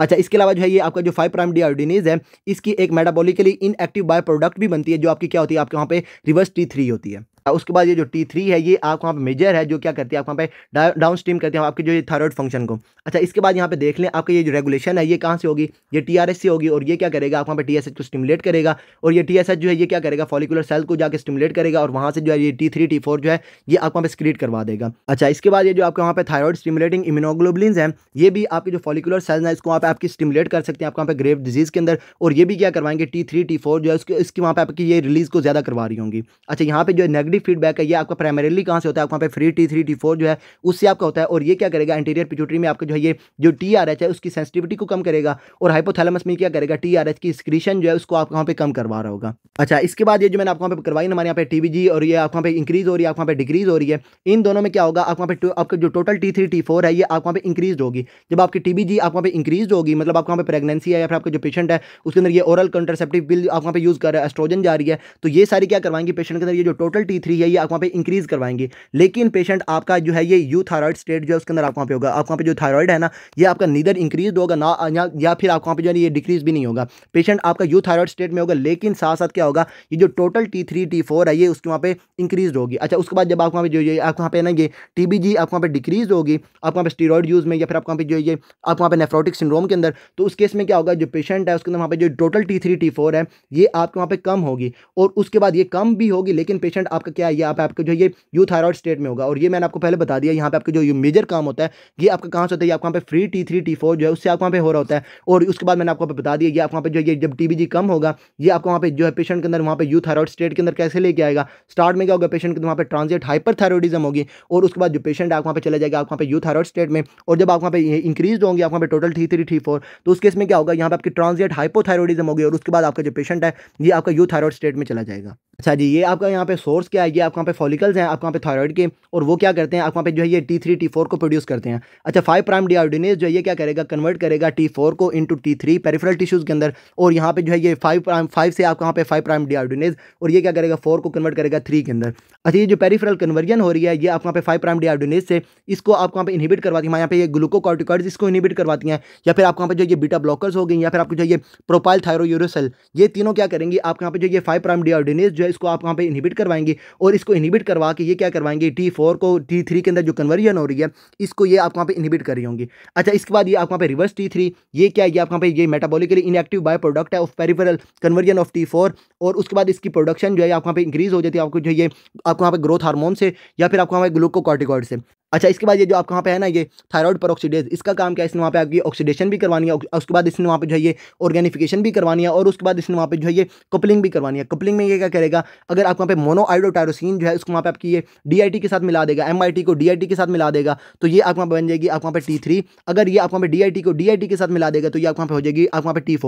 अच्छा इसके अलावा जो है ये आपका जो फाइव प्राइम डीआयोडीनेज है इसकी एक मेटाबॉलिकली इनएक्टिव बाय प्रोडक्ट भी बनती है जो आपकी क्या होती है आपके वहाँ पे रिवर्स टी थ्री होती है हाँ, उसके बाद ये जो टी थ्री है ये आप वहाँ पर मेजर है जो क्या करती है आप वहाँ पे डाउन स्ट्रीम करते हैं आपके जो ये थायरॉयड फंक्शन को अच्छा इसके बाद यहाँ पे देख लें आपका ये जो रेगुलेशन है ये कहाँ से होगी ये टी आर एस से होगी और ये क्या करेगा आप वहाँ पे टी एस एच को स्टिमुलेट करेगा और ये टी एस एच जो है ये क्या करेगा फॉलिकुलर सेल को जाकर स्टिमुलेट करेगा और वहाँ से जो है ये टी थ्री टी फोर जो है ये आप वहाँ पर स्क्रीट करवा देगा अच्छा इसके बाद ये जो आपके वहाँ पे थायरॉयड स्टिमुलेटिंग इम्यूनोग्लोबलिन है ये भी आपके जो फॉलिकुलर सेल्स हैं इसको वहाँ पे आपकी स्टिमुलेट कर सकते हैं आप वहाँ पे ग्रेव डिजीज़ के अंदर और ये भी क्या करवाएंगे टी थ्री टी फोर जो है उसके इसकी वहाँ पे आपकी ये रिलीज़ को ज़्यादा करवा रही होंगी अच्छा यहाँ पे जो है नेगेटिव नेगेटिव फीडबैक है ये आपका प्राइमरीली कहाँ से होता है आपको वहाँ पे free T three T four जो है उससे आपका होता है और ये क्या करेगा इंटीरियर पिचुटरी में आपका जो है ये जो टी आर एच है उसकी सेंसिटिविटी को कम करेगा और हाइपोथैलेमस में क्या करेगा टी आर एच की स्क्रीशन जो है उसको आप वहाँ पे कम करवा रहा होगा अच्छा इसके बाद ये जो मैंने आपको वहाँ पर करवाई हमारे यहाँ पे टी जी और ये आप वहाँ पे इंक्रीज हो रही है आप वहाँ पे डिक्रीज हो रही है इन दोनों में क्या होगा आप वहाँ पे आपका जो total T three T four है ये आप वहाँ पे इंक्रीज होगी जब आपकी टी बी जी आप वहाँ पे इंक्रीज होगी मतलब आप वहाँ पे प्रेगनेंसी है या फिर आपका जो पेशेंट है उसके अंदर ये ओरल कंट्रसेप्टिव बिल आप वहाँ पे यूज़ कर रहा है एस्ट्रोजन जा रही है तो ये सारी क्या करवाएंगे पेशेंट के अंदर ये जो टोटल टी थ्री है ये आप वहाँ पे इंक्रीज़ करवाएंगे लेकिन पेशेंट आपका जो है ये यू थायरॉयड स्टेट जो है उसके अंदर आपको वहाँ पे होगा आप वहाँ पे जो थायरॉयड है ना ये आपका नीदर इंक्रीज होगा ना या, या फिर आपको वहाँ पे जो है ये डिक्रीज़ भी नहीं होगा पेशेंट आपका यू थायरॉयड स्टेट में होगा लेकिन साथ साथ क्या होगा ये जो total T three T four है ये उसके वहाँ पे इंक्रीज होगी अच्छा उसके बाद जब आप वहाँ पे जो ये आप वहाँ पे ना ये टी बी जी आप वहाँ पर डिक्रीज होगी आप वहाँ पे स्टीरॉयड यूज़ में या फिर आप वहाँ पे जो ये आप वहाँ पे नेफ्रोटिक सिंड्रोम के अंदर तो उस केस में क्या होगा जो पेशेंट है उसके अंदर वहाँ पे जो total T three T four है ये आपके वहाँ पे कम होगी और उसके बाद ये कम भी होगी लेकिन पेशेंट आपका क्या है ये आप आपके जो ये यू थायरॉयड स्टेट में होगा और ये मैंने आपको पहले बता दिया यहाँ पे आपके जो मेजर काम होता है ये आपका कहाँ से होता है आप वहाँ पे free T three T four जो है उससे आप वहाँ पे हो रहा होता है और उसके बाद मैंने आपको बता दिया ये आप वहाँ पे जो ये जब टी कम होगा ये आपको वहाँ पे जो है पेशेंट के अंदर वहाँ पे थायरॉयड स्टेट के अंदर कैसे लेके आएगा स्टार्ट में क्या होगा पेशेंट के वहाँ पर ट्रांजिट हाइपरथायरॉयडिज्म होगी और उसके बाद जो पेशेंट आप वहाँ पर चले जाएगा आप वहाँ पर यू थायरॉयड स्टेट में और जब आप वहाँ पर इंक्रीज होंगे आप वहाँ पर total T three three four तो उस केस में क्या होगा यहाँ पर आपकी ट्रांजिट हाइपोथायरॉयडिज्म होगी और उसके बाद आपका जो पेशेंट है ये आपका यू थायरॉयड स्टेट में चला जाएगा अच्छा जी ये आपका यहाँ पे सोर्स क्या है ये आपके वहाँ पे फॉलिकल्स हैं आपके वहाँ पे थायराइड के और वो क्या करते हैं आपके वहाँ पे जो है ये टी थ्री टी फोर को प्रोड्यूस करते हैं अच्छा फाइव प्राइम डीआरडीनेस जो है ये क्या करेगा कन्वर्ट करेगा टी फोर को into T three peripheral tissues के अंदर और यहाँ पे जो है ये फाइव प्राइम फाइव से आपके वहाँ पे फाइव प्राइम डीआरडीनेस और ये क्या करेगा फोर को कन्वर्ट करेगा थ्री के अंदर अच्छा ये जो पेरिफेरल कन्वर्जन हो रही है ये आपके वहाँ पे फाइव प्राइम डीआरडीनेस से इसको आप वहाँ पे इनहिबिट करवाती है यहाँ पे ये ग्लूकोकॉर्टिकॉइड्स इसको इनहिबिट करवाती हैं या फिर आपके वहाँ पर जो ये बीटा ब्लॉकर्स हो गई या फिर आपको जो ये प्रोपाइल थायरोयूरोसल ये तीनों क्या करेंगी आपके वहाँ पर जो ये फाइव प्राइम डीआरडीनेस जो है इसको आप वहाँ पर इनहिबिट करवाएंगी और इसको इनिबिट करवा के ये क्या करवाएंगे टी फोर को टी थ्री के अंदर जो कन्वर्जन हो रही है इसको ये आप वहाँ पर इनिबिट कर रही होंगी अच्छा इसके बाद ये आप वहाँ पर रिवर्स टी थ्री ये क्या ये आप वहाँ पर ये मेटाबोलिकली इनएक्टिव बाय प्रोडक्ट है of peripheral conversion of T four और उसके बाद इसकी प्रोडक्शन जो है आप वहाँ पर इंक्रीज़ हो जाती है आपको जो ये आपको वहाँ पर ग्रोथ हारमोन से या फिर आपको वहाँ पर ग्लूकोकॉर्टिकॉइड से अच्छा इसके बाद ये जो आप कहाँ पे है ना ये थायराइड पर ऑक्सीडेज इसका काम क्या है इसने वहाँ पे आपकी ऑक्सीडेशन भी करवानी है उसके बाद इसने वहाँ पे जो है ये ऑर्गेनिफिकेशन भी करवानी है और उसके बाद इसने वहाँ पे जो है ये कपलिंग भी करवानी है कपलिंग में ये क्या करेगा अगर आप वहाँ पे मोनोआइडोटायरोसिन जो है उसको वहाँ पे आपकी ये डी के साथ मिला देगा एम को डी के साथ मिला देगा तो ये आप वहाँ पर बन जाएगी आप वहाँ पर टी अगर ये आप वहाँ पर डी को डी के साथ मिला देगा तो ये आप वहाँ पर हो जाएगी आप वहाँ पर टी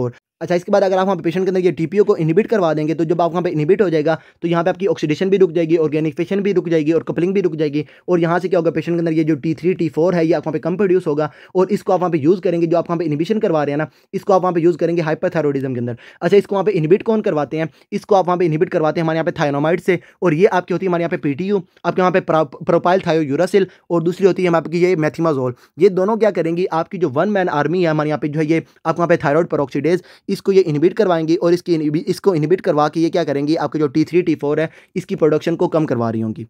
अच्छा इसके बाद अगर आप वहाँ पे पेशेंट के अंदर ये टीपीओ को इनिबिट करवा देंगे तो जब आप वहाँ पे इनिबिट हो जाएगा तो यहाँ पे आपकी ऑक्सीडेशन भी रुक जाएगी ऑर्गेनिफिकेशन भी रुक जाएगी और कपलिंग भी रुक जाएगी और यहाँ से क्या होगा पेशेंट के अंदर ये जो टी थ्री टी फोर है ये आप वहाँ पे कम प्रोड्यूस होगा और इसको आप वहाँ पे यूज़ करेंगे जो आप वहाँ पे इनिबिशन करवा रहे हैं ना इसको आप वहाँ पे यूज़ करेंगे हाइपरथायरोडिज्म के अंदर अच्छा इसको वहाँ पे इनिबिट कौन करवाते हैं इसको आप वहाँ पे इनिबिट करवाते हैं हमारे यहाँ पे थायनोमाइड से और ये आपकी होती है हमारे यहाँ पे पीटीयू आपके वहाँ पे प्रोपाइल थायो यूरासिल और दूसरी होती है आपकी ये मैथीमाजोल ये दोनों क्या करेंगी आपकी जो वन मैन आर्मी है हमारे यहाँ पे जो है ये आप वहाँ पे थायरॉयड परोक्सीडेज इसको ये इनिबिट करवाएंगी और इसकी इसको इनिबिट करवा के ये क्या करेंगी आपके जो टी थ्री टी फोर है इसकी प्रोडक्शन को कम करवा रही होंगी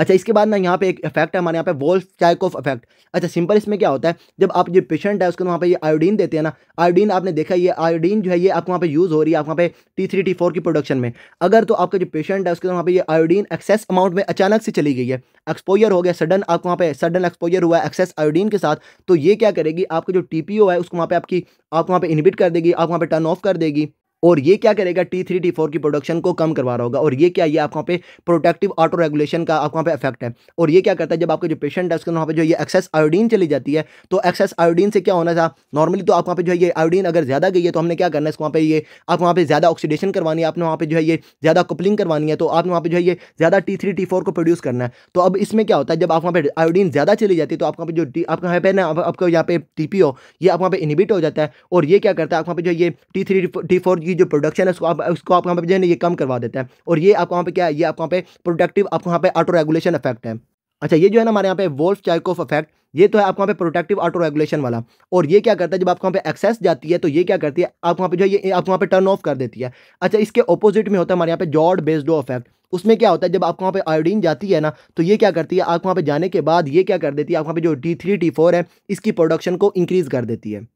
अच्छा इसके बाद ना यहाँ पे एक इफेक्ट है हमारे यहाँ पे वोल्फ चाइकोफ इफेक्ट अच्छा सिंपल इसमें क्या होता है जब आप जो पेशेंट है उसको वहाँ पे ये आयोडीन देते हैं ना आयोडीन आपने देखा ये आयोडीन जो है ये आपको वहाँ पे यूज़ हो रही है आप वहाँ पे टी थ्री टी फोर की प्रोडक्शन में अगर तो आपका जो पेशेंट है उसके वहाँ पर ये आयोडीन एक्सेस अमाउंट में अचानक से चली गई है एक्सपोजर हो गया सडन आपको वहाँ पे सडन एक्सपोजर हुआ एक्सेस आयोडीन के साथ तो ये क्या करेगी आपका जो टी है उसको वहाँ पे आपकी आप वहाँ पर इनबिट कर देगी आप वहाँ पे टर्न ऑफ कर देगी और ये क्या करेगा टी थ्री टी फोर की प्रोडक्शन को कम करवा रहा होगा और ये क्या ये आपको वहाँ पे प्रोटेक्टिव ऑटो रेगुलेशन का आपको वहाँ पे इफेक्ट है और ये क्या करता है जब आपके जो पेशेंट है उसके वहाँ पे जो ये एक्सेस आयोडीन चली जाती है तो एक्सेस आयोडीन से क्या होना था नॉर्मली तो आप वहाँ पे जो है ये आयोडीन अगर ज़्यादा गई है तो हमने क्या करना है इसको वहाँ पे ये आप वहाँ पर ज़्यादा ऑक्सीडेशन करवानी है आपने वहाँ पर जो है ये ज़्यादा कपलिंग करवानी है तो आपने वहाँ पे जो है ये ज़्यादा टी थ्री टी फोर को प्रोड्यूस करना है तो अब इसमें क्या होता है जब आप वहाँ पे आयोडीन ज़्यादा चली जाती है तो आप वहाँ पे जो टी आपके यहाँ पे ना आपको यहाँ पे टी पी ओ ये आप वहाँ पे इनिबिट हो जाता है और ये क्या करता है आप वहाँ पे जो ये टी थ्री टी फोर की जो प्रोडक्शन है उसको आप उसको आप वहाँ पर जो है ये कम करवा देता है और ये आपको वहाँ पे क्या है ये आपको वहाँ पे प्रोडक्टिव आपको वहाँ पे ऑटो रेगुलेशन इफेक्ट है अच्छा ये जो है ना हमारे यहाँ पे वोल्फ चाइकोफ इफेक्ट ये तो है आपको वहाँ पे प्रोटेक्टिव ऑटो रेगुलेशन वाला और ये क्या करता है जब आपको वहाँ पे एक्सेस जाती है तो ये क्या करती है आप वहाँ पे जो है ये आप वहाँ पे टर्न ऑफ कर देती है अच्छा इसके अपोजिट में होता है हमारे यहाँ पे जॉड बेस्डो इफेक्ट उसमें क्या होता है जब आपको वहाँ पे आयोडीन जाती है ना तो ये क्या करती है आप वहाँ पे जाने के बाद ये क्या कर देती है आप वहाँ पे जो डी थ्री टी फोर है इसकी प्रोडक्शन को इंक्रीज़ कर देती है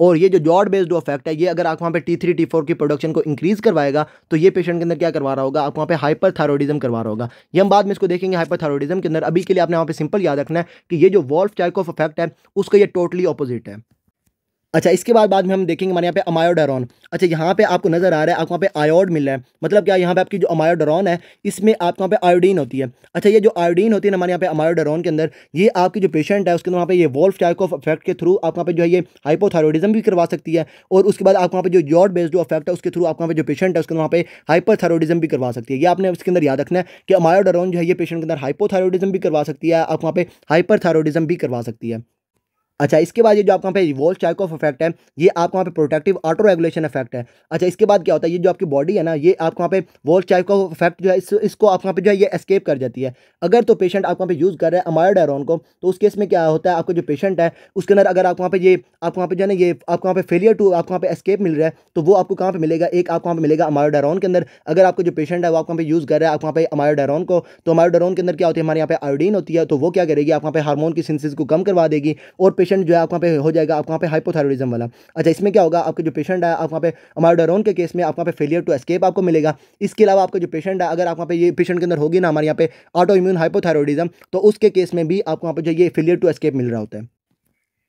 और ये जो जॉड बेस्ड इफेक्ट है ये अगर आप वहाँ पे टी थ्री टी फोर की प्रोडक्शन को इंक्रीज़ करवाएगा तो ये पेशेंट के अंदर क्या करवा रहा होगा आप वहाँ पे हाइपर थायरोडिज्म करवा रहा होगा ये हम बाद में इसको देखेंगे हाइपर थायरोडिज्म के अंदर अभी के लिए आपने वहाँ पे सिंपल याद रखना है कि ये जो वॉल्फ चाइकोफ इफेक्ट है उसका ये टोटली अपोजिट है अच्छा इसके बाद बाद में हम देखेंगे हमारे यहाँ पे अमायोडारॉन अच्छा यहाँ पे आपको नज़र आ रहा है आपको वहाँ पे आयोड मिल रहा है मतलब क्या यहाँ पे आपकी जो अमायोडारॉन है इसमें आपको वहाँ पे आयोडीन होती है अच्छा ये जो आयोडीन होती है ना हमारे यहाँ पे अमायोडारॉन के अंदर ये आपकी जो पेशेंट है उसके अंदर वहाँ पर ये वॉल्फ टाइप ऑफ अफेक्ट के थ्रू आप वहाँ पे जो है ये हाइपोथायरोडिज्म भी करवा सकती है और उसके बाद आप वहाँ पर जो यॉड बेस्ड जो अफेक्ट है उसके थ्रू आप वहाँ पर जो पेशेंट है उसके वहाँ पर हाइपरथायरोडिज्म भी करवा सकती है ये आपने उसके अंदर याद रखना है कि अमायोडारॉन जो है ये पेशेंट के अंदर हाइपोथायरोडिज्म भी करवा सकती है आप वहाँ पर हाइपरथायरोडिज्म भी करवा सकती है अच्छा इसके बाद ये जो आपका रिवॉल्व चाइक ऑफ इफेक्ट है ये आपके वहाँ पे प्रोटेक्टिव ऑटो रेगुलेशन इफेक्ट है अच्छा इसके बाद क्या होता है ये जो आपकी बॉडी है ना ये आपके वहाँ पे वॉल्व ऑफ इफेक्ट जो है इस, इसको वहाँ पे जो है ये एस्केप कर जाती है अगर तो पेशेंट वहाँ पे यूज़ कर रहे हैं अमायोडायरोन को तो उस केस में क्या होता है आपका जो पेशेंट है उसके अंदर अगर आपको वहाँ पे ये आपको वहाँ पे जो है ना ये आपको वहाँ पे फेलियर टू आपको वहाँ पे एस्केप मिल रहा है तो वो आपको कहाँ पर मिलेगा एक आपको वहाँ पे मिलेगा अमायोडायरोन के अंदर अगर आपको जो पेशेंट है वो आपको वहाँ पे यूज़ कर रहा है आपको वहाँ पे अमायोडायरोन को तो अमायोडायरॉन के अंदर क्या होती है हमारे यहाँ पे आयोडीन होती है तो वो क्या करेगी आप वहाँ पे हारमोन की सिंसिस को कम करवा देगी और पेशेंट जो है आप वहाँ पे हो जाएगा आप वहाँ पे हाइपोथायरॉयडिज्म वाला अच्छा इसमें क्या होगा आपका जो पेशेंट है आप वहाँ पे अमारडोरोन के केस में वहाँ पे फेलियर टू एस्केप आपको मिलेगा इसके अलावा आपका जो पेशेंट है अगर वहाँ पे ये पेशेंट के अंदर होगी ना हमारे यहाँ पे ऑटो इम्यून हाइपोथायरॉयडिज्म तो उसके केस में भी आपको वहाँ पे जो ये फेलियर टू एस्केप मिल रहा होता है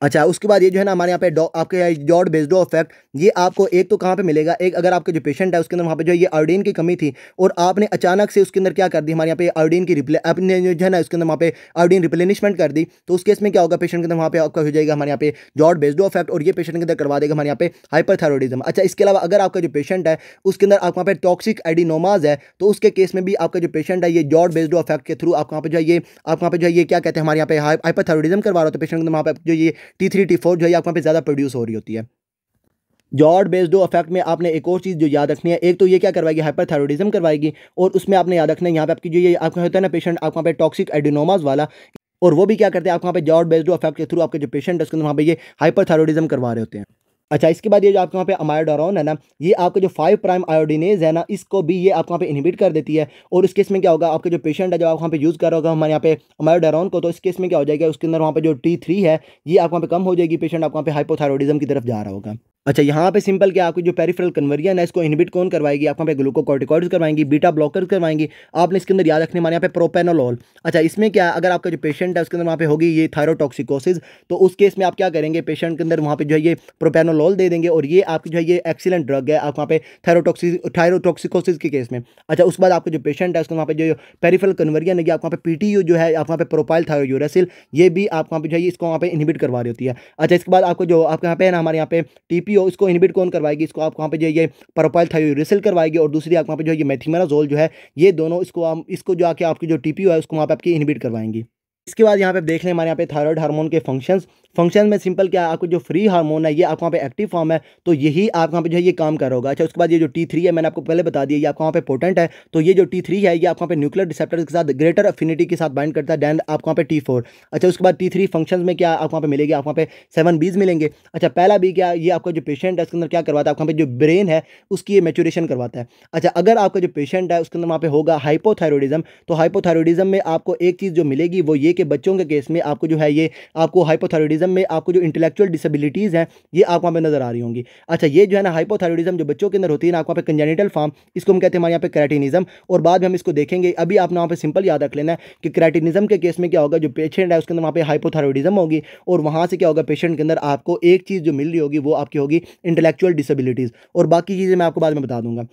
अच्छा उसके बाद ये जो है ना हमारे यहाँ पे आपके डॉट बेस्डो इफेक्ट ये आपको एक तो कहाँ पे मिलेगा एक अगर आपके जो पेशेंट है उसके अंदर वहाँ पे जो ये आयोडीन की कमी थी और आपने अचानक से उसके अंदर क्या कर दी हमारे यहाँ पे आयोडीन की रिप्ले अपने जो है ना उसके अंदर वहाँ पे आयोडीन रिप्लेनिशमेंट कर दी तो उस केस में क्या होगा पेशेंट के अंदर वहाँ पे आपका हो जाएगा हमारे यहाँ पे डॉट बेस्डो इफेक्ट और ये पेशेंट के अंदर करवा देगा हमारे यहाँ पे हाइपरथायरोडिज्म अच्छा इसके अलावा अगर आपका जो पेशेंट है उसके अंदर आप वहाँ पे टॉक्सिक एडिनोमाज है तो उसके केस में भी आपका जो पेशेंट है ये डॉट बेस्डो इफेक्ट के थ्रू आप वहाँ पर जो है वहाँ पर जो है क्या कहते हैं हमारे यहाँ पे हाइपरथायरोडिज्म करवा रहा हो तो पेशेंट के वहाँ पे जो ये टी थ्री टी फोर जो है आपके पे ज़्यादा प्रोड्यूस हो रही होती है जॉर्ड बेस्डो अफेक्ट में आपने एक और चीज़ जो याद रखनी है एक तो ये क्या करवाएगी हाइपरथायरोडिज्म करवाएगी और उसमें आपने याद रखना है यहाँ पे आपकी जो ये आपका होता है ना पेशेंट आपका पे टॉक्सिक एडिनोमाज वाला और वो भी क्या करते हैं आपके यहाँ पे जॉर्ड बेस्डो अफेक्ट के थ्रू आपके जो पेशेंट है उसके अंदर वहाँ पर ये हाइपरथायरोडिज्म करवा रहे होते हैं अच्छा इसके बाद ये जो आपके वहाँ पे अमायोडोरॉन है ना ये आपका जो फाइव प्राइम आयोडिनेज है ना इसको भी ये आपके वहाँ पे इनहिबिट कर देती है और इस केस में क्या होगा आपका जो पेशेंट है जब आप वहाँ पे यूज़ कर रहा होगा हमारे यहाँ पे अमायोडोरॉन को तो इस केस में क्या हो जाएगा उसके अंदर वहाँ पे जो टी थ्री है ये आपके वहाँ पे कम हो जाएगी पेशेंट आपके वहाँ पे हाइपोथायरॉयडिज्म की तरफ जा रहा होगा अच्छा यहाँ पे सिंपल क्या आपकी जो पेरीफ्रल कन्वर्जन है इसको इनहिबिट कौन करवाएगी आपको पे ग्लूकोकॉर्टिकॉइड्स करवाएंगी बीटा ब्लॉकर करवाएंगी आपने इसके अंदर याद रखने हमारे यहाँ पे प्रोपेनोलॉल अच्छा इसमें क्या अगर आपका जो पेशेंट है उसके अंदर वहाँ पे होगी ये थायरोटॉक्सिकोसिस तो उस केस में आप क्या करेंगे पेशेंट के अंदर वहाँ पे जो है ये प्रोपेनोलॉल दे देंगे और ये आपकी जो है ये एक्सीलेंट ड्रग है आप वहाँ पे थायरोटॉक्सिस थायरोटॉक्सिकोसिस के केस में अच्छा उसके बाद आपका जो पेशेंट है उसके वहाँ पर जो पेरीफ्रल कन्वर्जन है आप वहाँ टी यू जो है आप वहाँ पर प्रोपाइल थायरोसिल ये भी आप वहाँ पर जो है इसको वहाँ पे इनहिबिट करवा रही होती है अच्छा इसके बाद आपको जो आपके यहाँ पे ना हमारे यहाँ पे टी पीपीओ इसको इनबिट कौन करवाएगी इसको आप वहाँ पे जो है ये प्रोपाइल रिसल करवाएगी और दूसरी आप वहाँ पे जो है ये मैथिमाराजोल जो है ये दोनों इसको आप इसको जो आके आपकी जो टीपीओ है उसको वहाँ पे आपकी इनबिट करवाएंगी इसके बाद यहाँ पे देख लें हमारे यहाँ पे थायराइड हार्मोन के फंक्शंस फंक्शन में सिंपल क्या है आपको जो फ्री हार्मोन है ये आपको वहाँ पे एक्टिव फॉर्म है तो यही आप वहाँ पे जो है ये काम करोगा अच्छा उसके बाद ये जो टी थ्री है मैंने आपको पहले बता दिया ये आपको वहाँ पे पोटेंट है तो ये जो टी थ्री है ये आपको वहाँ पे न्यूक्लियर रिसेप्टर के साथ ग्रेटर अफिनिटी के साथ बाइंड करता है दैन आपको वहाँ पे टी फोर अच्छा उसके बाद टी थ्री फंक्शन में क्या आपको वहाँ पे मिलेगी आपको वहाँ पे सेवन बीज मिलेंगे अच्छा पहला बी क्या ये आपका जो पेशेंट है उसके अंदर क्या करवाता है आपको वहाँ पे जो ब्रेन है उसकी ये मेचोरेशन करवाता है अच्छा अगर आपका जो पेशेंट है उसके अंदर वहाँ पे होगा हाइपोथायरोडिज्म तो हाइपोथायरोडिज्म में आपको एक चीज़ जो मिलेगी वो ये कि बच्चों के केस में आपको जो है ये आपको हाइपोथायरोडिज्म हाइपोथायरोडिज्म में आपको जो इंटेलेक्चुअल डिसेबिलिटीज़ हैं ये आपको वहाँ पर नजर आ रही होंगी अच्छा ये जो है ना हाइपोथायरोडिज्म जो बच्चों के अंदर होती है ना आपको वहाँ पे कंजेनिटल फॉर्म इसको हम कहते हैं हमारे यहाँ पे क्रैटिनिज्म और बाद में हम इसको देखेंगे अभी आपने वहाँ पर सिंपल याद रख लेना है कि क्रैटिनिज्म के केस में क्या होगा जो पेशेंट है उसके अंदर वहाँ पर हाइपोथायरोडिज्म होगी और वहाँ से क्या होगा पेशेंट के अंदर आपको एक चीज़ जो मिल रही होगी वो आपकी होगी इंटेलेक्चुअल डिसबिलिटीज़ और बाकी चीज़ें मैं आपको बाद में बता दूंगा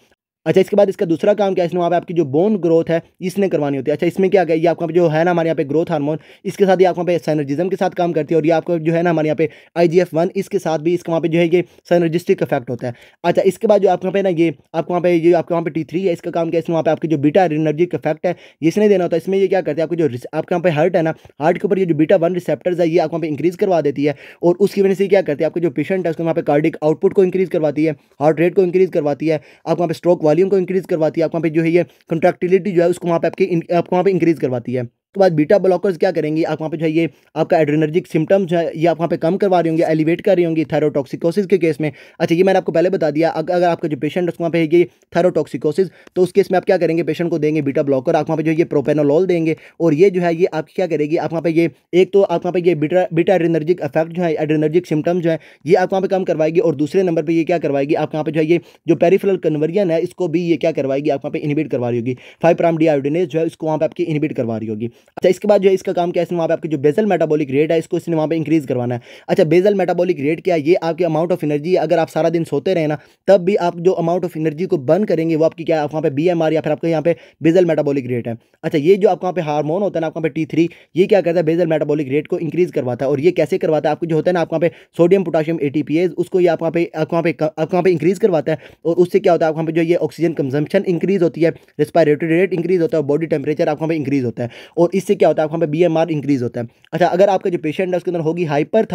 अच्छा इसके बाद इसका दूसरा काम क्या है इसमें वहाँ पे आपकी जो बोन ग्रोथ है इसने करवानी होती है अच्छा इसमें क्या ये आपका जो है ना हमारे यहाँ पे ग्रोथ हार्मोन इसके साथ ही वहाँ पे सैनर्जिज्म के साथ काम करती है और ये आपको जो है ना हमारे यहाँ पे आई जी एफ वन इसके साथ भी इसका वहाँ पे जो है ये सैनर्जिस्टिक इफेक्ट होता है अच्छा इसके बाद जो आपके वहाँ पे ना ये आपके वहाँ पे ये आपके वहाँ पे टी थ्री है इसका काम क्या है इसमें वहाँ पे आपकी जो बीटा एनर्जिक इफेक्ट है इसने देना होता है इसमें यह क्या करते हैं आपको जो आपके यहाँ पे हार्ट है ना हार्ट के ऊपर ये जो बीटा वन रिसेप्टर्स है ये आपको वहाँ पे इंक्रीज़ करवा देती है और उसकी वजह से क्या करती है आपके जो पेशेंट है उसके वहाँ पे कार्डिक आउटपुट को इंक्रीज़ करवाती है हार्ट रेट को इंक्रीज़ करवाती है आपको वहाँ पे स्ट्रोक वाली वॉल्यूम को इंक्रीज़ करवाती है आपको वहाँ पे जो है ये कंट्रैक्टिलिटी जो है उसको वहाँ पे आपकी आपको वहाँ पे इंक्रीज़ करवाती है उसके बाद बीटा ब्लॉकर्स क्या करेंगे आप वहाँ पे जो है ये आपका एड्रेनर्जिक सिम्टम्स है ये आप वहाँ पे कम करवा रही होंगे एलिवेट कर रही होंगी थायरोटॉक्सिकोसिस के केस में अच्छा ये मैंने आपको पहले बता दिया अगर आपका जो पेशेंट उसके वहाँ पे है ये थायरोटॉक्सिकोसिस तो उस केस में आप क्या करेंगे पेशेंट को देंगे बीटा ब्लॉकर आप वहाँ पे जो ये प्रोपेनोलॉल देंगे और ये जो है ये आप क्या करेगी आप वहाँ पर ये एक तो आप वहाँ पर ये बीटा बीटा एड्रेनर्जिक इफेक्ट जो है एड्रेनर्जिक सिम्टम्स जो है ये आप वहाँ पर कम करवाएगी और दूसरे नंबर पर यह क्या करवाएगी आप वहाँ पर जो है ये जो पेरीफिरल कन्वर्जन है इसको भी ये क्या करवाएगी आप वहाँ पर इनिबिट करवा रही होगी फाइव प्राम डी जो है इसको वहाँ पर आपकी इनिबिट करवा रही होगी अच्छा इसके बाद जो है इसका काम क्या है इसने वहाँ पे आपके जो बेजल मेटाबॉलिक रेट है इसको इसने वहाँ पे इंक्रीज करवाना है अच्छा बेजल मेटाबॉलिक रेट क्या है ये आपके अमाउंट ऑफ एनर्जी है अगर आप सारा दिन सोते रहे ना तब भी आप जो अमाउंट ऑफ एनर्जी को बर्न करेंगे वो आपकी क्या वहाँ पे बी या फिर आपके यहाँ पे बेजल मेटाबॉलिक रेट है अच्छा ये जो आपके वहाँ पे हारमोन होता है ना आपका पे टी ये क्या करता है बेजल मेटाबॉलिक रेट को इंक्रीज करवाता है और ये कैसे करवाता है आपको जो होता है ना आपके यहाँ पे सोडियम पोटाशियम ए उसको ये आप वहाँ पे आप वहाँ पे आप वहाँ पे इंक्रीज करवाता है और उससे क्या होता है आप वहाँ पर जो ये ऑक्सीजन कंजम्पन इंक्रीज होती है रेस्पायरेटरी रेट इंक्रीज होता है बॉडी टेम्परेचर आप वहाँ पे इंक्रीज होता है और और इससे क्या होता है आपका बी एम आर इंक्रीज़ होता है अच्छा अगर आपका जो पेशेंट है उसके अंदर होगी हाइपर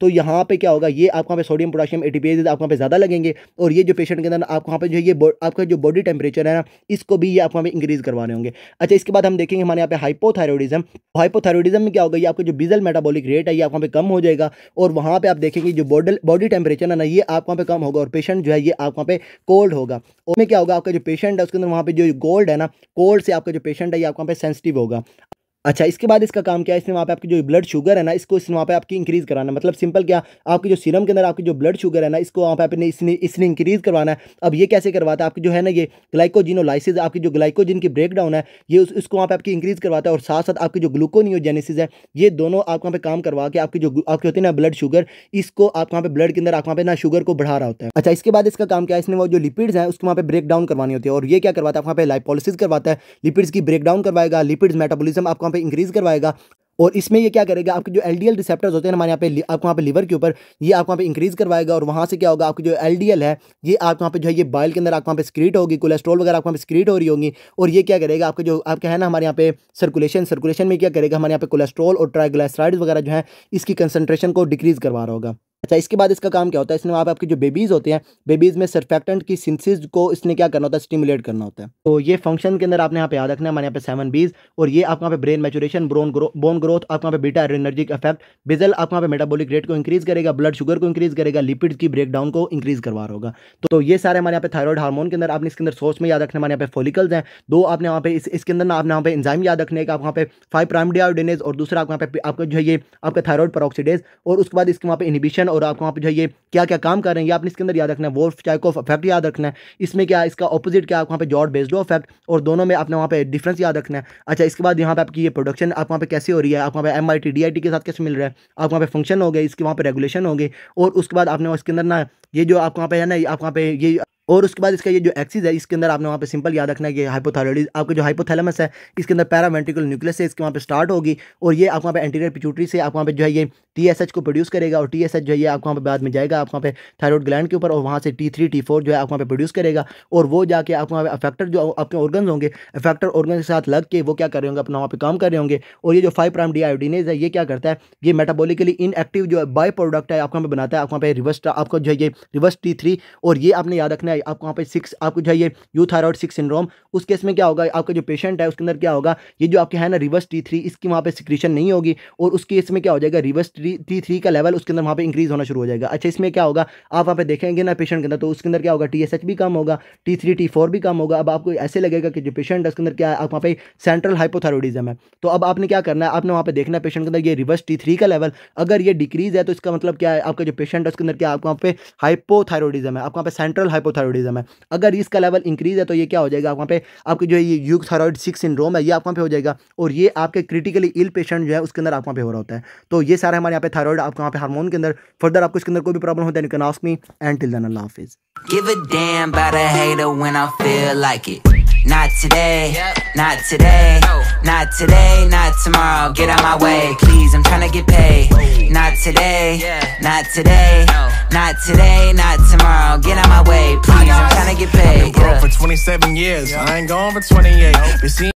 तो यहाँ पे क्या होगा ये वहाँ पे सोडियम पोटाशियम ए टी आपका पे ज़्यादा लगेंगे और ये जो पेशेंट के अंदर आपको वहाँ पे जो ये आपका जो बॉडी टेम्परेचर है ना इसको भी ये आपको पे इंक्रीज़ करवाने होंगे अच्छा इसके बाद हम देखेंगे हमारे यहाँ पे हाइपोथायरोडिज्म हाइपोथायरोडिज्म में क्या होगा ये आपका जो बिजल मेटाबॉलिक रेट है ये वहाँ पे कम हो जाएगा और वहाँ पर आप देखेंगे जो बॉडल बॉडी टेम्परेचर है ना ये वहाँ पे कम होगा और पेशेंट जो है ये वहाँ पे कोल्ड होगा और क्या होगा आपका जो पेशेंट है उसके अंदर वहाँ पर जो गोल्ड है ना कोल्ड से आपका जो पेशेंट है ये वहाँ पे सेंसिटिव होगा अच्छा इसके बाद इसका काम क्या है इसने वहाँ पे आपकी जो ब्लड शुगर है ना इसको इसने वहाँ पे आपकी इंक्रीज़ कराना मतलब सिंपल क्या आपके जो सीरम के अंदर आपकी जो ब्लड शुगर है ना इसको वहाँ पे आपने इसने इसने इंक्रीज़ करवाना है अब ये कैसे करवाता है आपकी जो है ना ये ग्लाइकोजिनोलाइसिस आपकी जो ग्लाइकोजिन की डाउन है ये उस, इसको वहाँ पर आपकी इंक्रीज़ करवाता है और साथ साथ आपकी जो ग्लूकोनियोजेनेसिस है ये दोनों आप वहाँ पे काम करवा के आपकी जो आपकी होती है ना ब्लड शुगर इसको आप वहाँ पे ब्लड के अंदर आप वहाँ पर ना शुगर को बढ़ा रहा होता है अच्छा इसके बाद इसका काम क्या है इसने वो जो लिपिड्स हैं उसको वहाँ पे ब्रेक डाउन करवानी होती है और ये क्या करवाता है वहाँ पर लाइपोलिसिस करवाता है लिपिड्स की ब्रेक डाउन करवाएगा लिपिड्स मेटाबोलिज्म आपको वहाँ पे इंक्रीज़ करवाएगा और इसमें ये क्या करेगा आपके जो एल डी रिसेप्टर्स होते हैं हमारे यहाँ पे आपको वहाँ पे लीवर के ऊपर ये आपको वहाँ पे इंक्रीज करवाएगा और वहाँ से क्या होगा आपकी जो एल है ये आपके वहाँ पे जो है ये बाइल के अंदर आपके वहाँ पे स्क्रीट होगी कोलेस्ट्रॉल वगैरह आपके वहाँ पे स्क्रीट हो रही होगी और ये क्या करेगा आपके जो आपका है ना हमारे यहाँ पे सर्कुलेशन सर्कुलेशन में क्या करेगा हमारे यहाँ पे कोलेस्ट्रॉल और ट्राइग्लाइसराइड्स वगैरह जो है इसकी कंसनट्रेशन को डिक्रीज करवा रहा होगा अच्छा इसके बाद इसका काम क्या होता है इसमें आप आपके जो बेबीज़ होते हैं बेबीज़ में सरफेक्टेंट की सिंसिस को इसने क्या करना होता है स्टिमुलेट करना होता है तो ये फंक्शन के अंदर आपने यहाँ पे याद रखना है हमारे यहाँ पे सेवन बीज और ये आपके यहाँ पे brain maturation bone grow bone growth आपका यहाँ पे बीटा एनर्जी इफेक्ट बिजल आपका यहाँ पे मेटाबॉलिक रेट को इंक्रीज करेगा ब्लड शुगर को इंक्रीज करेगा लिपिड की ब्रेकडाउन को इंक्रीज करवा रहा होगा तो ये सारे हमारे यहाँ पे थायरॉइड हार्मोन के अंदर आपने इसके अंदर सोर्स में याद रखने हमारे यहाँ पे फोलिकल्स हैं दो आपने यहाँ पे इस, इसके अंदर ना आपने यहाँ पे इंजाइम याद रखने का आप वहाँ पे फाइव प्राइम आयोडेनेज और दूसरा आप वहाँ पे आपका जो है ये आपका थायरॉइड परऑक्सीडेज और उसके बाद इसके वहाँ पे इनिबिशन और आपका वहाँ पे जो है ये क्या क्या काम कर रहे हैं ये आपने इसके अंदर याद रखना है वोल्फ चाइको इफेक्ट याद रखना है इसमें क्या इसका ऑपोजिट क्या आप वहाँ पे जॉर्ड बेस्डो इफेक्ट और दोनों में आपने वहाँ पे डिफरेंस याद रखना है अच्छा इसके बाद यहाँ पे आपकी ये प्रोडक्शन आप वहाँ पे कैसे हो रही है है आपको वहाँ पे एम आई के साथ कैसे मिल रहा है आपको वहाँ पे फंक्शन हो गए इसके वहाँ पे रेगुलेशन हो गए और उसके बाद आपने इसके अंदर ना ये जो आपको वहाँ पे है ना आप वहाँ पे ये और उसके बाद इसका ये जो एक्सिस है इसके अंदर आपने वहाँ पे सिंपल याद रखना है कि हाइपोथायरॉइडिज आपका जो हाइपोथैलेमस है इसके अंदर पैरावेंट्रिकुल न्यूक्लियस है इसके वहाँ पे स्टार्ट होगी और ये आप वहाँ पे एंटीरियर पिचूटरी से आप वहाँ पे जो है ये टी एस एच को प्रोड्यूस करेगा और टी एस एच जो है ये आप वहाँ पे बाद में जाएगा आप वहाँ पे थायरॉइड ग्लैंड के ऊपर और वहाँ से टी थ्री टी फोर जो है आप वहाँ पे प्रोड्यूस करेगा और वो जाके आप वहाँ पर अफेक्टर जो आपके ऑर्गन होंगे अफेक्टर ऑर्गन के साथ लग के वो क्या कर रहे होंगे अपना वहाँ पे काम कर रहे होंगे और ये जो फाइव प्राइम डी आयोडीनेज है ये क्या करता है ये मेटाबोलिकली इनएक्टिव जो बाई प्रोडक्ट है आप वहाँ पे बनाता है आप वहाँ पे रिवर्स आपको जो है ये रिवर्स टी थ्री और ये आपने याद रखना है है आपको वहाँ पे सिक्स आपको जो है ये यू थायरॉयड सिक्स सिंड्रोम उस केस में क्या होगा आपका जो पेशेंट है उसके अंदर क्या होगा ये जो आपके है ना रिवर्स टी थ्री इसकी वहाँ पे सिक्रीशन नहीं होगी और उस केस में क्या हो जाएगा रिवर्स टी थ्री का लेवल उसके अंदर वहाँ पर इंक्रीज होना शुरू हो जाएगा अच्छा इसमें क्या होगा आप वहाँ पे देखेंगे ना पेशेंट के अंदर तो उसके अंदर क्या होगा टी एस एच भी कम होगा टी थ्री टी फोर भी कम होगा अब आपको ऐसे लगेगा कि जो पेशेंट है उसके अंदर क्या है आप वहाँ पे सेंट्रल हाइपोथायरोडिज्म है तो अब आपने क्या करना है आपने वहाँ पर देखना है पेशेंट के अंदर ये रिवर्स टी थ्री का लेवल अगर ये डिक्रीज है तो इसका मतलब क्या है आपका जो पेशेंट है उसके अंदर क्या आपको वहाँ पे हाइपोथायरोडिज्म है आपको वहाँ पे सेंट्रल हाइपोथायरोड थायरॉयडिज्म है अगर इसका लेवल इंक्रीज है तो ये क्या हो जाएगा वहाँ पे आपकी जो है ये यूक थायरॉइड सिक्स सिंड्रोम है ये आप वहाँ पे हो जाएगा और ये आपके क्रिटिकली इल पेशेंट जो है उसके अंदर आप वहाँ पे हो रहा होता है तो ये सारा हमारे यहाँ पे थायरॉइड आपके वहाँ पे हार्मोन के अंदर फर्दर आपको इसके अंदर कोई भी प्रॉब्लम होता है you can ask me and till then Allah हाफिज Give a damn about a hater when I feel like it. Not today, not today, not today, not tomorrow. Get out my way, please. I'm trying to get paid. not today, not today, not today, not tomorrow. Get out my way, please. I'm trying to get paid. Been broke for 27 years, I ain't gone for 28.